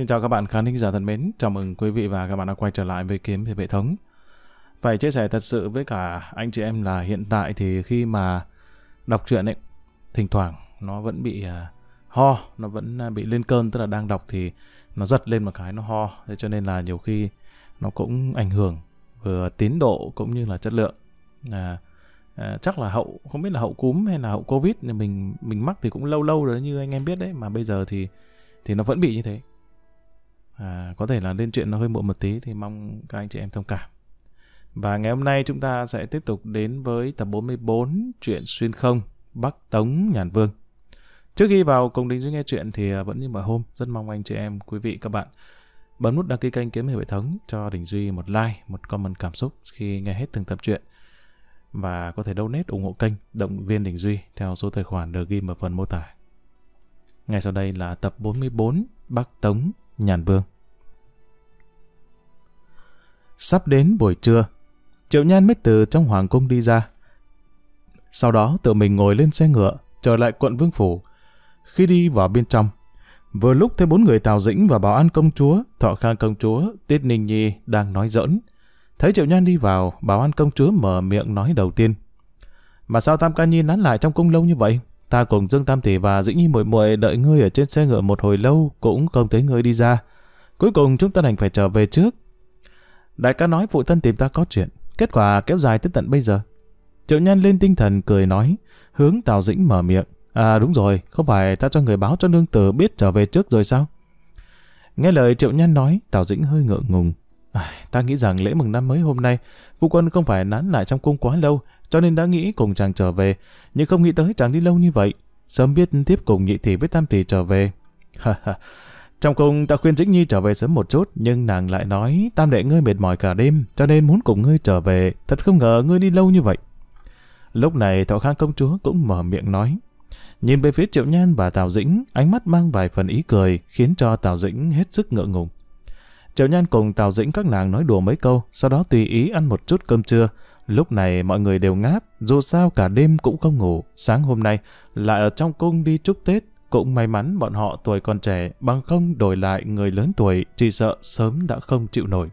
Xin chào các bạn khán thính giả thân mến, chào mừng quý vị và các bạn đã quay trở lại với Kiếm Hiệp Hệ Thống. Phải chia sẻ thật sự với cả anh chị em là hiện tại thì khi mà đọc truyện ấy, thỉnh thoảng nó vẫn bị à, ho, nó vẫn à, bị lên cơn, tức là đang đọc thì nó giật lên một cái nó ho, thế cho nên là nhiều khi nó cũng ảnh hưởng vừa tiến độ cũng như là chất lượng. À, à chắc là hậu không biết là hậu cúm hay là hậu covid mình mình mắc thì cũng lâu lâu rồi như anh em biết đấy mà bây giờ thì thì nó vẫn bị như thế à, có thể là lên chuyện nó hơi muộn một tí thì mong các anh chị em thông cảm và ngày hôm nay chúng ta sẽ tiếp tục đến với tập 44 chuyện xuyên không Bắc Tống Nhàn Vương trước khi vào cùng đình duy nghe chuyện thì à, vẫn như mọi hôm rất mong anh chị em quý vị các bạn bấm nút đăng ký kênh kiếm hiệp hệ thống cho đình duy một like một comment cảm xúc khi nghe hết từng tập truyện và có thể donate ủng hộ kênh động viên đình duy theo số tài khoản được ghi ở phần mô tả ngay sau đây là tập 44 Bắc Tống Nhàn Vương. Sắp đến buổi trưa, Triệu Nhan mới từ trong hoàng cung đi ra. Sau đó tự mình ngồi lên xe ngựa, trở lại quận Vương Phủ. Khi đi vào bên trong, vừa lúc thấy bốn người Tào Dĩnh và bảo an công chúa, Thọ Khang công chúa, Tiết Ninh Nhi đang nói giỡn. Thấy Triệu Nhan đi vào, bảo an công chúa mở miệng nói đầu tiên. Mà sao Tam Ca Nhi nán lại trong cung lâu như vậy? Ta cùng Dương Tam Tỷ và Dĩ Nhi muội muội đợi ngươi ở trên xe ngựa một hồi lâu cũng không thấy ngươi đi ra. Cuối cùng chúng ta đành phải trở về trước. Đại ca nói phụ thân tìm ta có chuyện, kết quả kéo dài tới tận bây giờ. Triệu Nhan lên tinh thần cười nói, hướng Tào Dĩnh mở miệng. À đúng rồi, không phải ta cho người báo cho nương tử biết trở về trước rồi sao? Nghe lời Triệu Nhan nói, Tào Dĩnh hơi ngượng ngùng. À, ta nghĩ rằng lễ mừng năm mới hôm nay, phu quân không phải nán lại trong cung quá lâu, cho nên đã nghĩ cùng chàng trở về, nhưng không nghĩ tới chàng đi lâu như vậy. Sớm biết tiếp cùng nhị tỷ với tam tỷ trở về. Trong cùng ta khuyên Dĩnh Nhi trở về sớm một chút, nhưng nàng lại nói tam đệ ngươi mệt mỏi cả đêm, cho nên muốn cùng ngươi trở về, thật không ngờ ngươi đi lâu như vậy. Lúc này Thọ Khang công chúa cũng mở miệng nói. Nhìn về phía Triệu Nhan và Tào Dĩnh, ánh mắt mang vài phần ý cười, khiến cho Tào Dĩnh hết sức ngượng ngùng. Triệu Nhan cùng Tào Dĩnh các nàng nói đùa mấy câu, sau đó tùy ý ăn một chút cơm trưa. Lúc này mọi người đều ngáp, dù sao cả đêm cũng không ngủ, sáng hôm nay lại ở trong cung đi chúc Tết. Cũng may mắn bọn họ tuổi còn trẻ, bằng không đổi lại người lớn tuổi, chỉ sợ sớm đã không chịu nổi.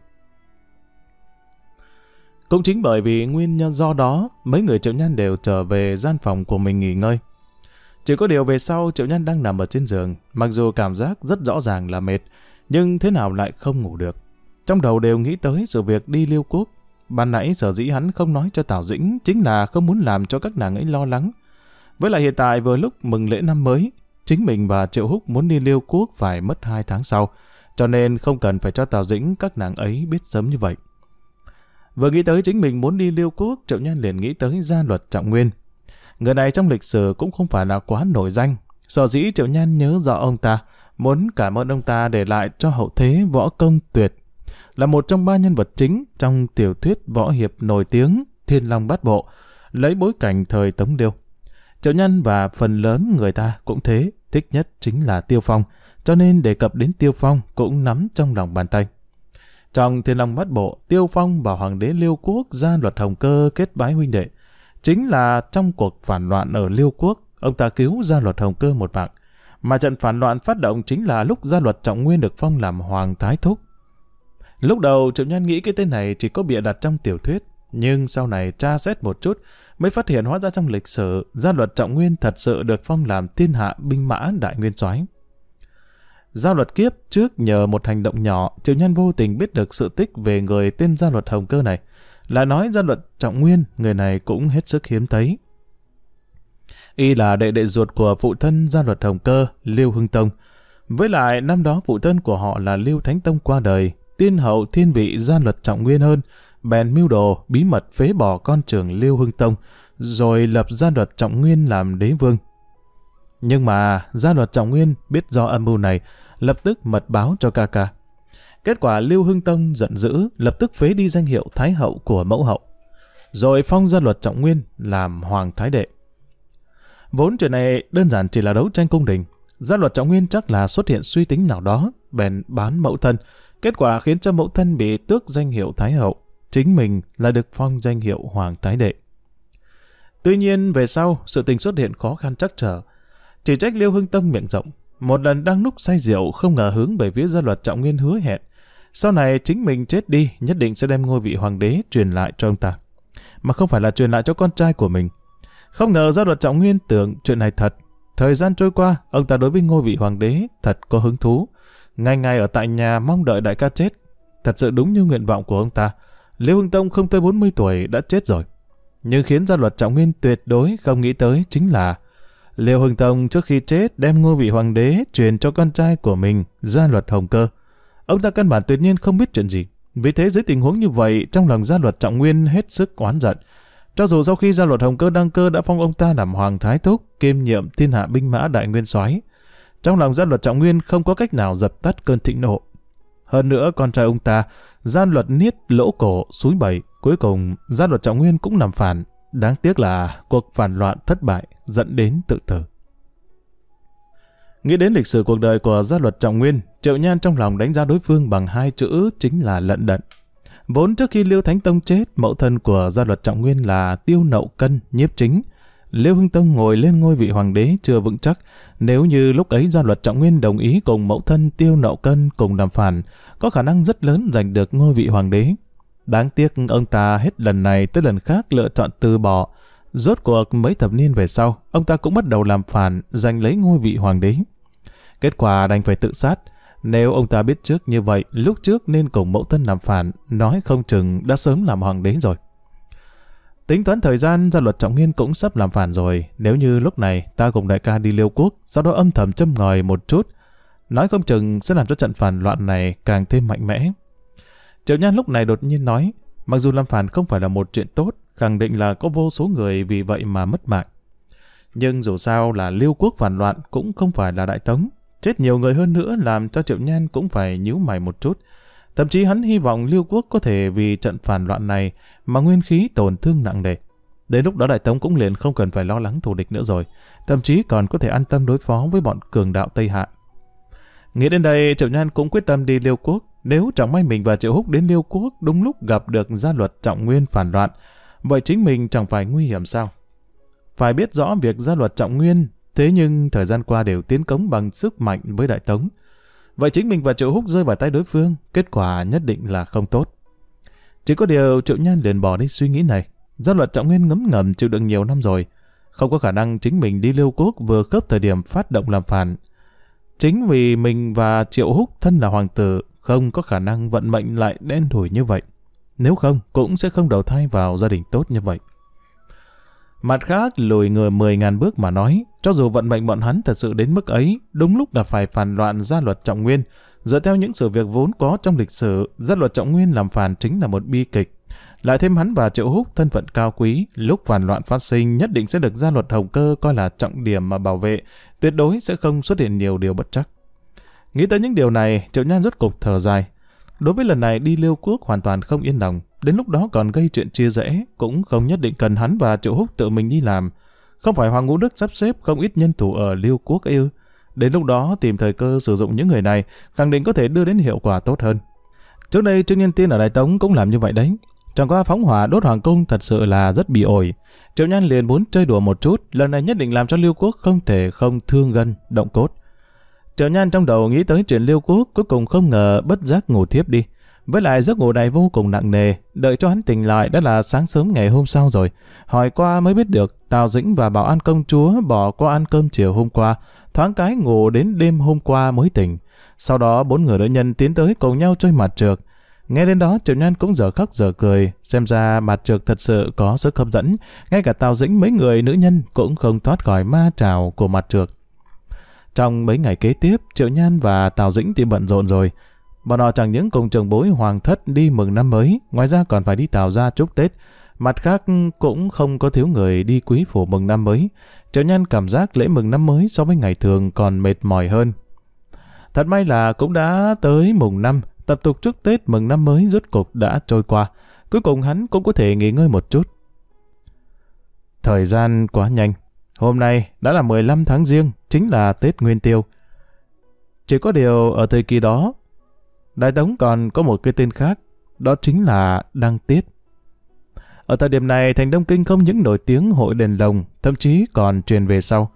Cũng chính bởi vì nguyên nhân do đó, mấy người Triệu nhân đều trở về gian phòng của mình nghỉ ngơi. Chỉ có điều về sau Triệu nhân đang nằm ở trên giường, mặc dù cảm giác rất rõ ràng là mệt, nhưng thế nào lại không ngủ được. Trong đầu đều nghĩ tới sự việc đi lưu quốc, Ban nãy sở dĩ hắn không nói cho Tào Dĩnh chính là không muốn làm cho các nàng ấy lo lắng. Với lại hiện tại vừa lúc mừng lễ năm mới, chính mình và Triệu Húc muốn đi liêu quốc phải mất hai tháng sau, cho nên không cần phải cho Tào Dĩnh các nàng ấy biết sớm như vậy. Vừa nghĩ tới chính mình muốn đi liêu quốc, Triệu Nhan liền nghĩ tới gia luật trọng nguyên. Người này trong lịch sử cũng không phải là quá nổi danh, sở dĩ Triệu Nhan nhớ rõ ông ta, muốn cảm ơn ông ta để lại cho hậu thế võ công tuyệt là một trong ba nhân vật chính trong tiểu thuyết võ hiệp nổi tiếng Thiên Long Bát Bộ, lấy bối cảnh thời Tống Điêu. Triệu Nhân và phần lớn người ta cũng thế, thích nhất chính là Tiêu Phong, cho nên đề cập đến Tiêu Phong cũng nắm trong lòng bàn tay. Trong Thiên Long Bát Bộ, Tiêu Phong và Hoàng đế Liêu Quốc ra luật Hồng Cơ kết bái huynh đệ. Chính là trong cuộc phản loạn ở Liêu Quốc, ông ta cứu ra luật Hồng Cơ một mạng. Mà trận phản loạn phát động chính là lúc gia luật Trọng Nguyên được phong làm Hoàng Thái Thúc Lúc đầu Triệu Nhân nghĩ cái tên này chỉ có bịa đặt trong tiểu thuyết, nhưng sau này tra xét một chút mới phát hiện hóa ra trong lịch sử gia luật trọng nguyên thật sự được phong làm thiên hạ binh mã đại nguyên soái. gia luật kiếp trước nhờ một hành động nhỏ, Triệu Nhân vô tình biết được sự tích về người tên gia luật hồng cơ này. Lại nói gia luật trọng nguyên, người này cũng hết sức hiếm thấy. Y là đệ đệ ruột của phụ thân gia luật hồng cơ, Liêu Hưng Tông. Với lại năm đó phụ thân của họ là Liêu Thánh Tông qua đời, tiên hậu thiên vị gian luật trọng nguyên hơn, bèn mưu đồ bí mật phế bỏ con trưởng Liêu Hưng Tông, rồi lập gian luật trọng nguyên làm đế vương. Nhưng mà gia luật trọng nguyên biết do âm mưu này, lập tức mật báo cho ca ca. Kết quả Lưu Hưng Tông giận dữ, lập tức phế đi danh hiệu Thái Hậu của mẫu hậu, rồi phong gia luật Trọng Nguyên làm Hoàng Thái Đệ. Vốn chuyện này đơn giản chỉ là đấu tranh cung đình, gia luật Trọng Nguyên chắc là xuất hiện suy tính nào đó, bèn bán mẫu thân, Kết quả khiến cho mẫu thân bị tước danh hiệu Thái Hậu, chính mình là được phong danh hiệu Hoàng Thái Đệ. Tuy nhiên về sau, sự tình xuất hiện khó khăn chắc trở. Chỉ trách Liêu Hưng Tâm miệng rộng, một lần đang núp say rượu không ngờ hướng về phía gia luật trọng nguyên hứa hẹn. Sau này chính mình chết đi, nhất định sẽ đem ngôi vị hoàng đế truyền lại cho ông ta. Mà không phải là truyền lại cho con trai của mình. Không ngờ gia luật trọng nguyên tưởng chuyện này thật. Thời gian trôi qua, ông ta đối với ngôi vị hoàng đế thật có hứng thú. Ngay ngày ở tại nhà mong đợi đại ca chết. Thật sự đúng như nguyện vọng của ông ta. Liễu Hưng Tông không tới 40 tuổi đã chết rồi. Nhưng khiến gia luật Trọng Nguyên tuyệt đối không nghĩ tới chính là Liễu Hưng Tông trước khi chết đem ngôi vị hoàng đế truyền cho con trai của mình, gia luật Hồng Cơ. Ông ta căn bản tuyệt nhiên không biết chuyện gì. Vì thế dưới tình huống như vậy, trong lòng gia luật Trọng Nguyên hết sức oán giận. Cho dù sau khi gia luật Hồng Cơ đăng cơ đã phong ông ta làm hoàng thái thúc, kiêm nhiệm thiên hạ binh mã đại nguyên soái, trong lòng gian luật Trọng Nguyên không có cách nào dập tắt cơn thịnh nộ. Hơn nữa con trai ông ta, gian luật niết lỗ cổ, suối bẩy, cuối cùng gian luật Trọng Nguyên cũng nằm phản. Đáng tiếc là cuộc phản loạn thất bại dẫn đến tự tử. Nghĩ đến lịch sử cuộc đời của gia luật Trọng Nguyên, Triệu Nhan trong lòng đánh giá đối phương bằng hai chữ chính là lận đận. Vốn trước khi Liêu Thánh Tông chết, mẫu thân của gia luật Trọng Nguyên là Tiêu Nậu Cân, nhiếp chính, Liêu Hưng Tông ngồi lên ngôi vị hoàng đế chưa vững chắc, nếu như lúc ấy gia luật Trọng Nguyên đồng ý cùng mẫu thân Tiêu Nậu Cân cùng đàm phản, có khả năng rất lớn giành được ngôi vị hoàng đế. Đáng tiếc ông ta hết lần này tới lần khác lựa chọn từ bỏ. Rốt cuộc mấy thập niên về sau, ông ta cũng bắt đầu làm phản, giành lấy ngôi vị hoàng đế. Kết quả đành phải tự sát. Nếu ông ta biết trước như vậy, lúc trước nên cùng mẫu thân làm phản, nói không chừng đã sớm làm hoàng đế rồi. Tính toán thời gian, ra luật trọng nghiên cũng sắp làm phản rồi. Nếu như lúc này ta cùng đại ca đi liêu quốc, sau đó âm thầm châm ngòi một chút, nói không chừng sẽ làm cho trận phản loạn này càng thêm mạnh mẽ. Triệu Nhan lúc này đột nhiên nói, mặc dù làm phản không phải là một chuyện tốt, khẳng định là có vô số người vì vậy mà mất mạng. Nhưng dù sao là liêu quốc phản loạn cũng không phải là đại tống. Chết nhiều người hơn nữa làm cho Triệu Nhan cũng phải nhíu mày một chút, Thậm chí hắn hy vọng Liêu Quốc có thể vì trận phản loạn này mà nguyên khí tổn thương nặng nề. Đến lúc đó Đại Tống cũng liền không cần phải lo lắng thù địch nữa rồi, thậm chí còn có thể an tâm đối phó với bọn cường đạo Tây Hạ. Nghĩ đến đây, Triệu Nhan cũng quyết tâm đi Liêu Quốc. Nếu chẳng may mình và Triệu Húc đến Liêu Quốc đúng lúc gặp được gia luật trọng nguyên phản loạn, vậy chính mình chẳng phải nguy hiểm sao? Phải biết rõ việc gia luật trọng nguyên, thế nhưng thời gian qua đều tiến cống bằng sức mạnh với Đại Tống. Vậy chính mình và Triệu Húc rơi vào tay đối phương, kết quả nhất định là không tốt. Chỉ có điều Triệu Nhan liền bỏ đi suy nghĩ này. Gia luật trọng nguyên ngấm ngầm chịu đựng nhiều năm rồi. Không có khả năng chính mình đi lưu quốc vừa khớp thời điểm phát động làm phản. Chính vì mình và Triệu Húc thân là hoàng tử, không có khả năng vận mệnh lại đen thủi như vậy. Nếu không, cũng sẽ không đầu thai vào gia đình tốt như vậy. Mặt khác, lùi người 10.000 bước mà nói, cho dù vận mệnh bọn hắn thật sự đến mức ấy, đúng lúc gặp phải phản loạn gia luật trọng nguyên. Dựa theo những sự việc vốn có trong lịch sử, gia luật trọng nguyên làm phản chính là một bi kịch. Lại thêm hắn và Triệu Húc thân phận cao quý, lúc phản loạn phát sinh nhất định sẽ được gia luật hồng cơ coi là trọng điểm mà bảo vệ, tuyệt đối sẽ không xuất hiện nhiều điều bất chắc. Nghĩ tới những điều này, Triệu Nhan rút cục thở dài. Đối với lần này đi liêu quốc hoàn toàn không yên lòng, Đến lúc đó còn gây chuyện chia rẽ, cũng không nhất định cần hắn và Triệu Húc tự mình đi làm. Không phải Hoàng Ngũ Đức sắp xếp không ít nhân thủ ở Liêu Quốc ư. Đến lúc đó tìm thời cơ sử dụng những người này, khẳng định có thể đưa đến hiệu quả tốt hơn. Trước đây Trương Nhân Tiên ở Đại Tống cũng làm như vậy đấy. Chẳng qua phóng hỏa đốt hoàng cung thật sự là rất bị ổi. Triệu Nhan liền muốn chơi đùa một chút, lần này nhất định làm cho Liêu Quốc không thể không thương gân, động cốt. Triệu Nhan trong đầu nghĩ tới chuyện Liêu Quốc, cuối cùng không ngờ bất giác ngủ thiếp đi. Với lại giấc ngủ này vô cùng nặng nề, đợi cho hắn tỉnh lại đã là sáng sớm ngày hôm sau rồi. Hỏi qua mới biết được, Tào Dĩnh và bảo an công chúa bỏ qua ăn cơm chiều hôm qua, thoáng cái ngủ đến đêm hôm qua mới tỉnh. Sau đó bốn người nữ nhân tiến tới cùng nhau chơi mặt trượt. Nghe đến đó Triệu Nhan cũng giờ khóc giờ cười, xem ra mặt trượt thật sự có sức hấp dẫn, ngay cả Tào Dĩnh mấy người nữ nhân cũng không thoát khỏi ma trào của mặt trượt. Trong mấy ngày kế tiếp, Triệu Nhan và Tào Dĩnh thì bận rộn rồi, Bọn họ chẳng những cùng trường bối hoàng thất đi mừng năm mới, ngoài ra còn phải đi tàu ra chúc Tết. Mặt khác cũng không có thiếu người đi quý phủ mừng năm mới. Triệu nhân cảm giác lễ mừng năm mới so với ngày thường còn mệt mỏi hơn. Thật may là cũng đã tới mùng năm, tập tục chúc Tết mừng năm mới rốt cục đã trôi qua. Cuối cùng hắn cũng có thể nghỉ ngơi một chút. Thời gian quá nhanh. Hôm nay đã là 15 tháng riêng, chính là Tết Nguyên Tiêu. Chỉ có điều ở thời kỳ đó, Đại Tống còn có một cái tên khác, đó chính là Đăng Tiết. Ở thời điểm này, thành Đông Kinh không những nổi tiếng hội đền lồng, thậm chí còn truyền về sau.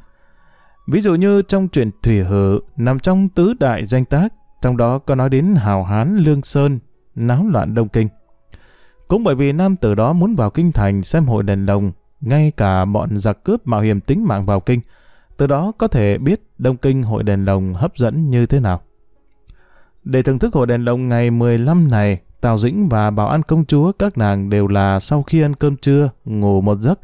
Ví dụ như trong truyện Thủy Hử nằm trong tứ đại danh tác, trong đó có nói đến Hào Hán Lương Sơn, náo loạn Đông Kinh. Cũng bởi vì nam tử đó muốn vào kinh thành xem hội đền lồng, ngay cả bọn giặc cướp mạo hiểm tính mạng vào kinh, từ đó có thể biết Đông Kinh hội đền lồng hấp dẫn như thế nào. Để thưởng thức hội đèn lồng ngày 15 này, Tào Dĩnh và Bảo An Công Chúa các nàng đều là sau khi ăn cơm trưa, ngủ một giấc,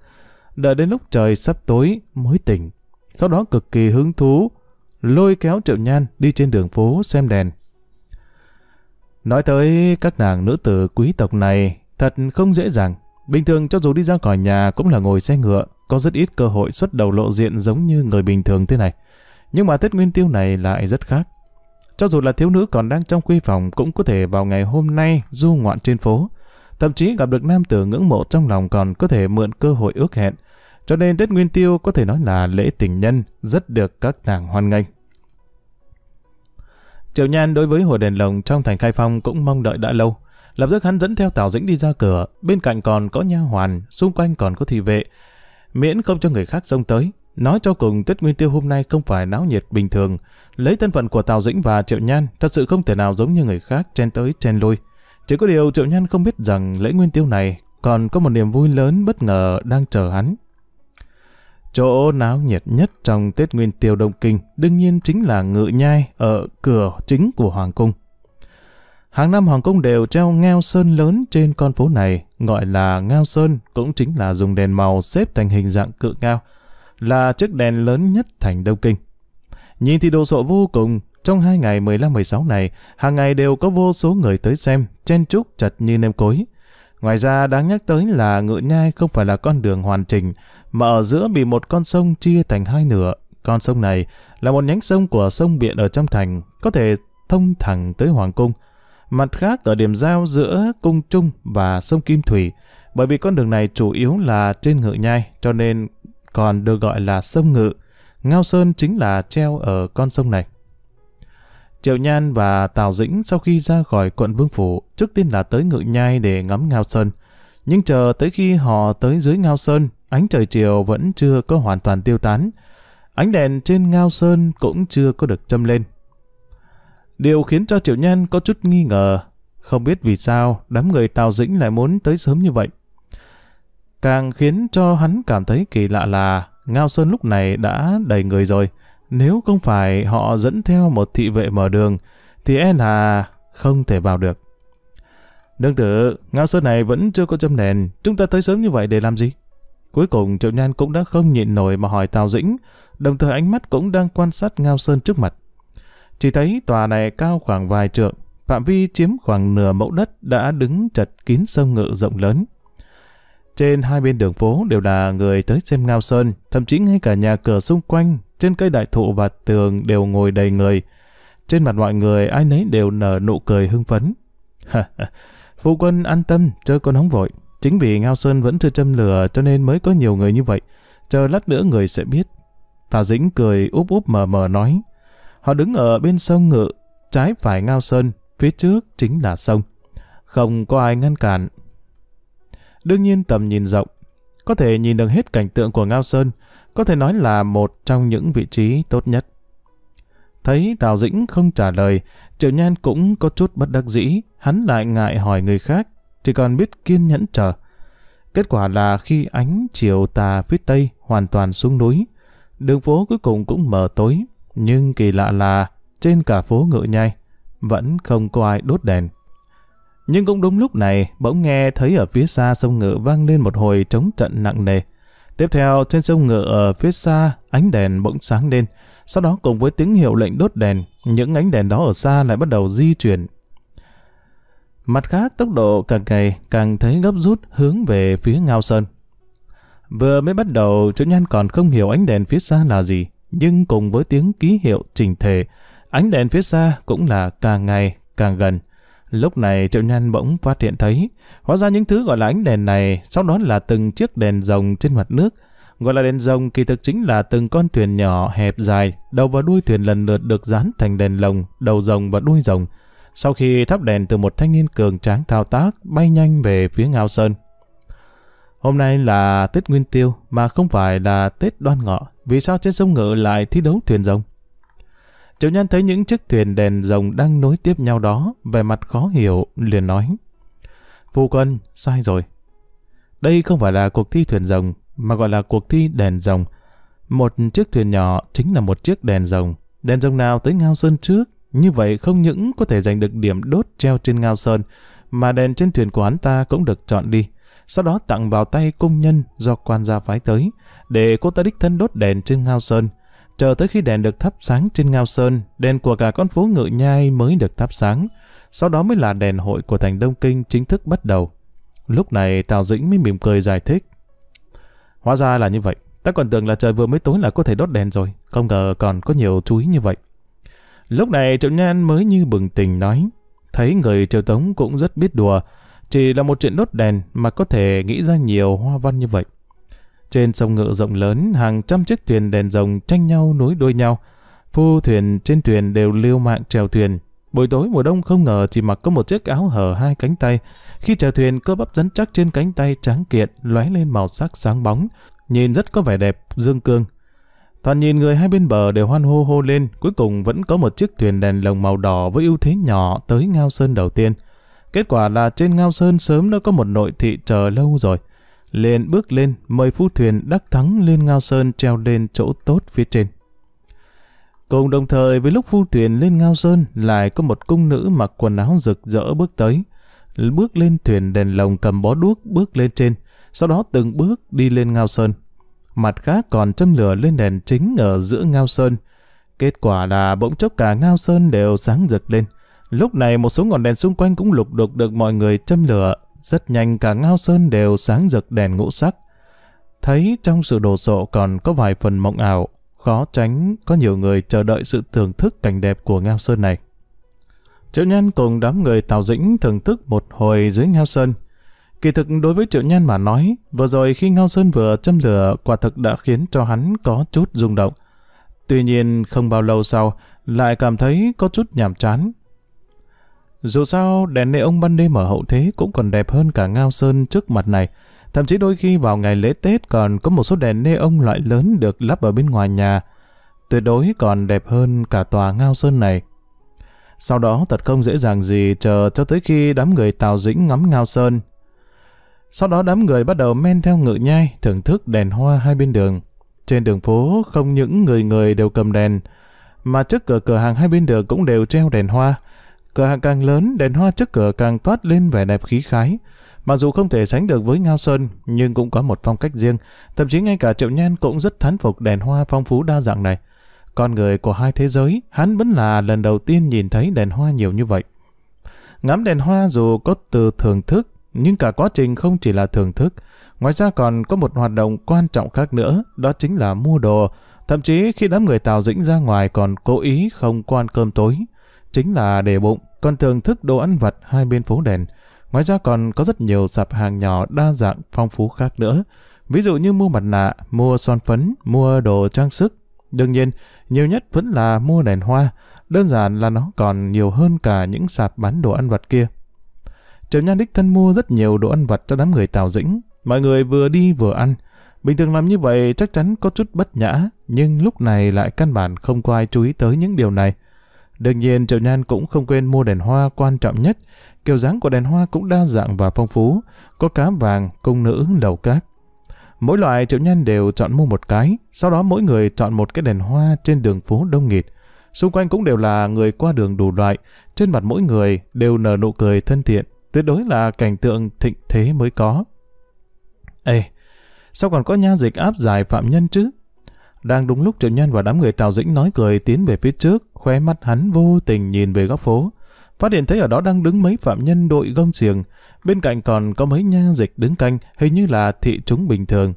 đợi đến lúc trời sắp tối mới tỉnh. Sau đó cực kỳ hứng thú, lôi kéo Triệu Nhan đi trên đường phố xem đèn. Nói tới các nàng nữ tử quý tộc này, thật không dễ dàng. Bình thường cho dù đi ra khỏi nhà cũng là ngồi xe ngựa, có rất ít cơ hội xuất đầu lộ diện giống như người bình thường thế này. Nhưng mà Tết Nguyên Tiêu này lại rất khác. Cho dù là thiếu nữ còn đang trong quy phòng cũng có thể vào ngày hôm nay du ngoạn trên phố. Thậm chí gặp được nam tử ngưỡng mộ trong lòng còn có thể mượn cơ hội ước hẹn. Cho nên Tết Nguyên Tiêu có thể nói là lễ tình nhân rất được các nàng hoan nghênh. Triệu Nhan đối với hồ đèn lồng trong thành Khai Phong cũng mong đợi đã lâu. Lập tức hắn dẫn theo Tào Dĩnh đi ra cửa, bên cạnh còn có nha hoàn, xung quanh còn có thị vệ, miễn không cho người khác xông tới. Nói cho cùng Tết Nguyên Tiêu hôm nay không phải náo nhiệt bình thường. Lấy thân phận của Tào Dĩnh và Triệu Nhan thật sự không thể nào giống như người khác chen tới chen lui. Chỉ có điều Triệu Nhan không biết rằng lễ Nguyên Tiêu này còn có một niềm vui lớn bất ngờ đang chờ hắn. Chỗ náo nhiệt nhất trong Tết Nguyên Tiêu Đông Kinh đương nhiên chính là ngự nhai ở cửa chính của Hoàng Cung. Hàng năm Hoàng Cung đều treo ngao sơn lớn trên con phố này, gọi là ngao sơn cũng chính là dùng đèn màu xếp thành hình dạng cự ngao, là chiếc đèn lớn nhất thành Đông Kinh. Nhìn thì đồ sộ vô cùng, trong hai ngày 15-16 này, hàng ngày đều có vô số người tới xem, chen chúc chặt như nêm cối. Ngoài ra đáng nhắc tới là Ngự nhai không phải là con đường hoàn chỉnh, mà ở giữa bị một con sông chia thành hai nửa. Con sông này là một nhánh sông của sông Biện ở trong thành, có thể thông thẳng tới Hoàng Cung. Mặt khác ở điểm giao giữa Cung Trung và sông Kim Thủy, bởi vì con đường này chủ yếu là trên Ngự nhai, cho nên còn được gọi là sông Ngự. Ngao Sơn chính là treo ở con sông này. Triệu Nhan và Tào Dĩnh sau khi ra khỏi quận Vương Phủ, trước tiên là tới Ngự Nhai để ngắm Ngao Sơn. Nhưng chờ tới khi họ tới dưới Ngao Sơn, ánh trời chiều vẫn chưa có hoàn toàn tiêu tán. Ánh đèn trên Ngao Sơn cũng chưa có được châm lên. Điều khiến cho Triệu Nhan có chút nghi ngờ, không biết vì sao đám người Tào Dĩnh lại muốn tới sớm như vậy. Càng khiến cho hắn cảm thấy kỳ lạ là Ngao Sơn lúc này đã đầy người rồi. Nếu không phải họ dẫn theo một thị vệ mở đường, thì e là không thể vào được. Đương tử, Ngao Sơn này vẫn chưa có châm đèn, chúng ta tới sớm như vậy để làm gì? Cuối cùng Triệu Nhan cũng đã không nhịn nổi mà hỏi Tào Dĩnh, đồng thời ánh mắt cũng đang quan sát Ngao Sơn trước mặt. Chỉ thấy tòa này cao khoảng vài trượng, phạm vi chiếm khoảng nửa mẫu đất đã đứng chật kín sông ngự rộng lớn. Trên hai bên đường phố đều là người tới xem Ngao Sơn, thậm chí ngay cả nhà cửa xung quanh, trên cây đại thụ và tường đều ngồi đầy người. Trên mặt mọi người ai nấy đều nở nụ cười hưng phấn. phụ quân an tâm, chơi con hóng vội. Chính vì Ngao Sơn vẫn chưa châm lửa cho nên mới có nhiều người như vậy. Chờ lát nữa người sẽ biết. Tà Dĩnh cười úp úp mờ mờ nói. Họ đứng ở bên sông Ngự, trái phải Ngao Sơn, phía trước chính là sông. Không có ai ngăn cản, Đương nhiên tầm nhìn rộng, có thể nhìn được hết cảnh tượng của Ngao Sơn, có thể nói là một trong những vị trí tốt nhất. Thấy Tào Dĩnh không trả lời, Triệu Nhan cũng có chút bất đắc dĩ, hắn lại ngại hỏi người khác, chỉ còn biết kiên nhẫn chờ. Kết quả là khi ánh chiều tà phía tây hoàn toàn xuống núi, đường phố cuối cùng cũng mờ tối, nhưng kỳ lạ là trên cả phố ngựa nhai, vẫn không có ai đốt đèn. Nhưng cũng đúng lúc này, bỗng nghe thấy ở phía xa sông ngựa vang lên một hồi trống trận nặng nề. Tiếp theo, trên sông ngựa ở phía xa, ánh đèn bỗng sáng lên. Sau đó cùng với tiếng hiệu lệnh đốt đèn, những ánh đèn đó ở xa lại bắt đầu di chuyển. Mặt khác, tốc độ càng ngày càng thấy gấp rút hướng về phía Ngao Sơn. Vừa mới bắt đầu, chữ nhan còn không hiểu ánh đèn phía xa là gì, nhưng cùng với tiếng ký hiệu trình thể, ánh đèn phía xa cũng là càng ngày càng gần. Lúc này Triệu Nhan bỗng phát hiện thấy, hóa ra những thứ gọi là ánh đèn này, sau đó là từng chiếc đèn rồng trên mặt nước. Gọi là đèn rồng kỳ thực chính là từng con thuyền nhỏ hẹp dài, đầu và đuôi thuyền lần lượt được dán thành đèn lồng, đầu rồng và đuôi rồng. Sau khi thắp đèn từ một thanh niên cường tráng thao tác, bay nhanh về phía Ngao Sơn. Hôm nay là Tết Nguyên Tiêu mà không phải là Tết Đoan Ngọ. Vì sao trên sông Ngự lại thi đấu thuyền rồng? Triệu Nhân thấy những chiếc thuyền đèn rồng đang nối tiếp nhau đó, vẻ mặt khó hiểu, liền nói. Phu quân, sai rồi. Đây không phải là cuộc thi thuyền rồng, mà gọi là cuộc thi đèn rồng. Một chiếc thuyền nhỏ chính là một chiếc đèn rồng. Đèn rồng nào tới ngao sơn trước, như vậy không những có thể giành được điểm đốt treo trên ngao sơn, mà đèn trên thuyền của hắn ta cũng được chọn đi. Sau đó tặng vào tay công nhân do quan gia phái tới, để cô ta đích thân đốt đèn trên ngao sơn, chờ tới khi đèn được thắp sáng trên ngao sơn, đèn của cả con phố ngự nhai mới được thắp sáng, sau đó mới là đèn hội của thành Đông Kinh chính thức bắt đầu. Lúc này Tào Dĩnh mới mỉm cười giải thích. Hóa ra là như vậy, ta còn tưởng là trời vừa mới tối là có thể đốt đèn rồi, không ngờ còn có nhiều chú ý như vậy. Lúc này Triệu Nhan mới như bừng tỉnh nói, thấy người Triệu Tống cũng rất biết đùa, chỉ là một chuyện đốt đèn mà có thể nghĩ ra nhiều hoa văn như vậy. Trên sông ngựa rộng lớn, hàng trăm chiếc thuyền đèn rồng tranh nhau nối đuôi nhau. Phu thuyền trên thuyền đều liêu mạng trèo thuyền. Buổi tối mùa đông không ngờ chỉ mặc có một chiếc áo hở hai cánh tay. Khi trèo thuyền, cơ bắp rắn chắc trên cánh tay tráng kiện, lóe lên màu sắc sáng bóng. Nhìn rất có vẻ đẹp, dương cương. Toàn nhìn người hai bên bờ đều hoan hô hô lên, cuối cùng vẫn có một chiếc thuyền đèn lồng màu đỏ với ưu thế nhỏ tới ngao sơn đầu tiên. Kết quả là trên ngao sơn sớm đã có một nội thị chờ lâu rồi liền bước lên mời phu thuyền đắc thắng lên ngao sơn treo lên chỗ tốt phía trên. Cùng đồng thời với lúc phu thuyền lên ngao sơn lại có một cung nữ mặc quần áo rực rỡ bước tới, bước lên thuyền đèn lồng cầm bó đuốc bước lên trên, sau đó từng bước đi lên ngao sơn. Mặt khác còn châm lửa lên đèn chính ở giữa ngao sơn. Kết quả là bỗng chốc cả ngao sơn đều sáng rực lên. Lúc này một số ngọn đèn xung quanh cũng lục đục được mọi người châm lửa rất nhanh cả ngao sơn đều sáng rực đèn ngũ sắc. Thấy trong sự đồ sộ còn có vài phần mộng ảo, khó tránh có nhiều người chờ đợi sự thưởng thức cảnh đẹp của ngao sơn này. Triệu Nhân cùng đám người Tào Dĩnh thưởng thức một hồi dưới ngao sơn. Kỳ thực đối với Triệu Nhân mà nói, vừa rồi khi ngao sơn vừa châm lửa quả thực đã khiến cho hắn có chút rung động. Tuy nhiên không bao lâu sau, lại cảm thấy có chút nhàm chán. Dù sao, đèn nê ông ban đêm ở hậu thế cũng còn đẹp hơn cả ngao sơn trước mặt này. Thậm chí đôi khi vào ngày lễ Tết còn có một số đèn nê ông loại lớn được lắp ở bên ngoài nhà. Tuyệt đối còn đẹp hơn cả tòa ngao sơn này. Sau đó thật không dễ dàng gì chờ cho tới khi đám người tào dĩnh ngắm ngao sơn. Sau đó đám người bắt đầu men theo ngự nhai, thưởng thức đèn hoa hai bên đường. Trên đường phố không những người người đều cầm đèn, mà trước cửa cửa hàng hai bên đường cũng đều treo đèn hoa, Cửa hàng càng lớn, đèn hoa trước cửa càng toát lên vẻ đẹp khí khái. Mặc dù không thể sánh được với Ngao Sơn, nhưng cũng có một phong cách riêng. Thậm chí ngay cả Triệu Nhan cũng rất thán phục đèn hoa phong phú đa dạng này. Con người của hai thế giới, hắn vẫn là lần đầu tiên nhìn thấy đèn hoa nhiều như vậy. Ngắm đèn hoa dù có từ thưởng thức, nhưng cả quá trình không chỉ là thưởng thức. Ngoài ra còn có một hoạt động quan trọng khác nữa, đó chính là mua đồ. Thậm chí khi đám người Tàu Dĩnh ra ngoài còn cố ý không quan cơm tối chính là để bụng, còn thưởng thức đồ ăn vặt hai bên phố đèn. Ngoài ra còn có rất nhiều sạp hàng nhỏ đa dạng phong phú khác nữa, ví dụ như mua mặt nạ, mua son phấn, mua đồ trang sức. Đương nhiên, nhiều nhất vẫn là mua đèn hoa, đơn giản là nó còn nhiều hơn cả những sạp bán đồ ăn vặt kia. Triệu Nhan đích thân mua rất nhiều đồ ăn vặt cho đám người Tào Dĩnh, mọi người vừa đi vừa ăn. Bình thường làm như vậy chắc chắn có chút bất nhã, nhưng lúc này lại căn bản không có ai chú ý tới những điều này. Đương nhiên Triệu Nhan cũng không quên mua đèn hoa quan trọng nhất, kiểu dáng của đèn hoa cũng đa dạng và phong phú, có cá vàng, cung nữ, lầu cát. Mỗi loại Triệu Nhan đều chọn mua một cái, sau đó mỗi người chọn một cái đèn hoa trên đường phố đông nghịt. Xung quanh cũng đều là người qua đường đủ loại, trên mặt mỗi người đều nở nụ cười thân thiện, tuyệt đối là cảnh tượng thịnh thế mới có. Ê, sao còn có nha dịch áp giải phạm nhân chứ? Đang đúng lúc Triệu Nhân và đám người Tào Dĩnh nói cười tiến về phía trước, khóe mắt hắn vô tình nhìn về góc phố. Phát hiện thấy ở đó đang đứng mấy phạm nhân đội gông xiềng, bên cạnh còn có mấy nha dịch đứng canh, hình như là thị chúng bình thường.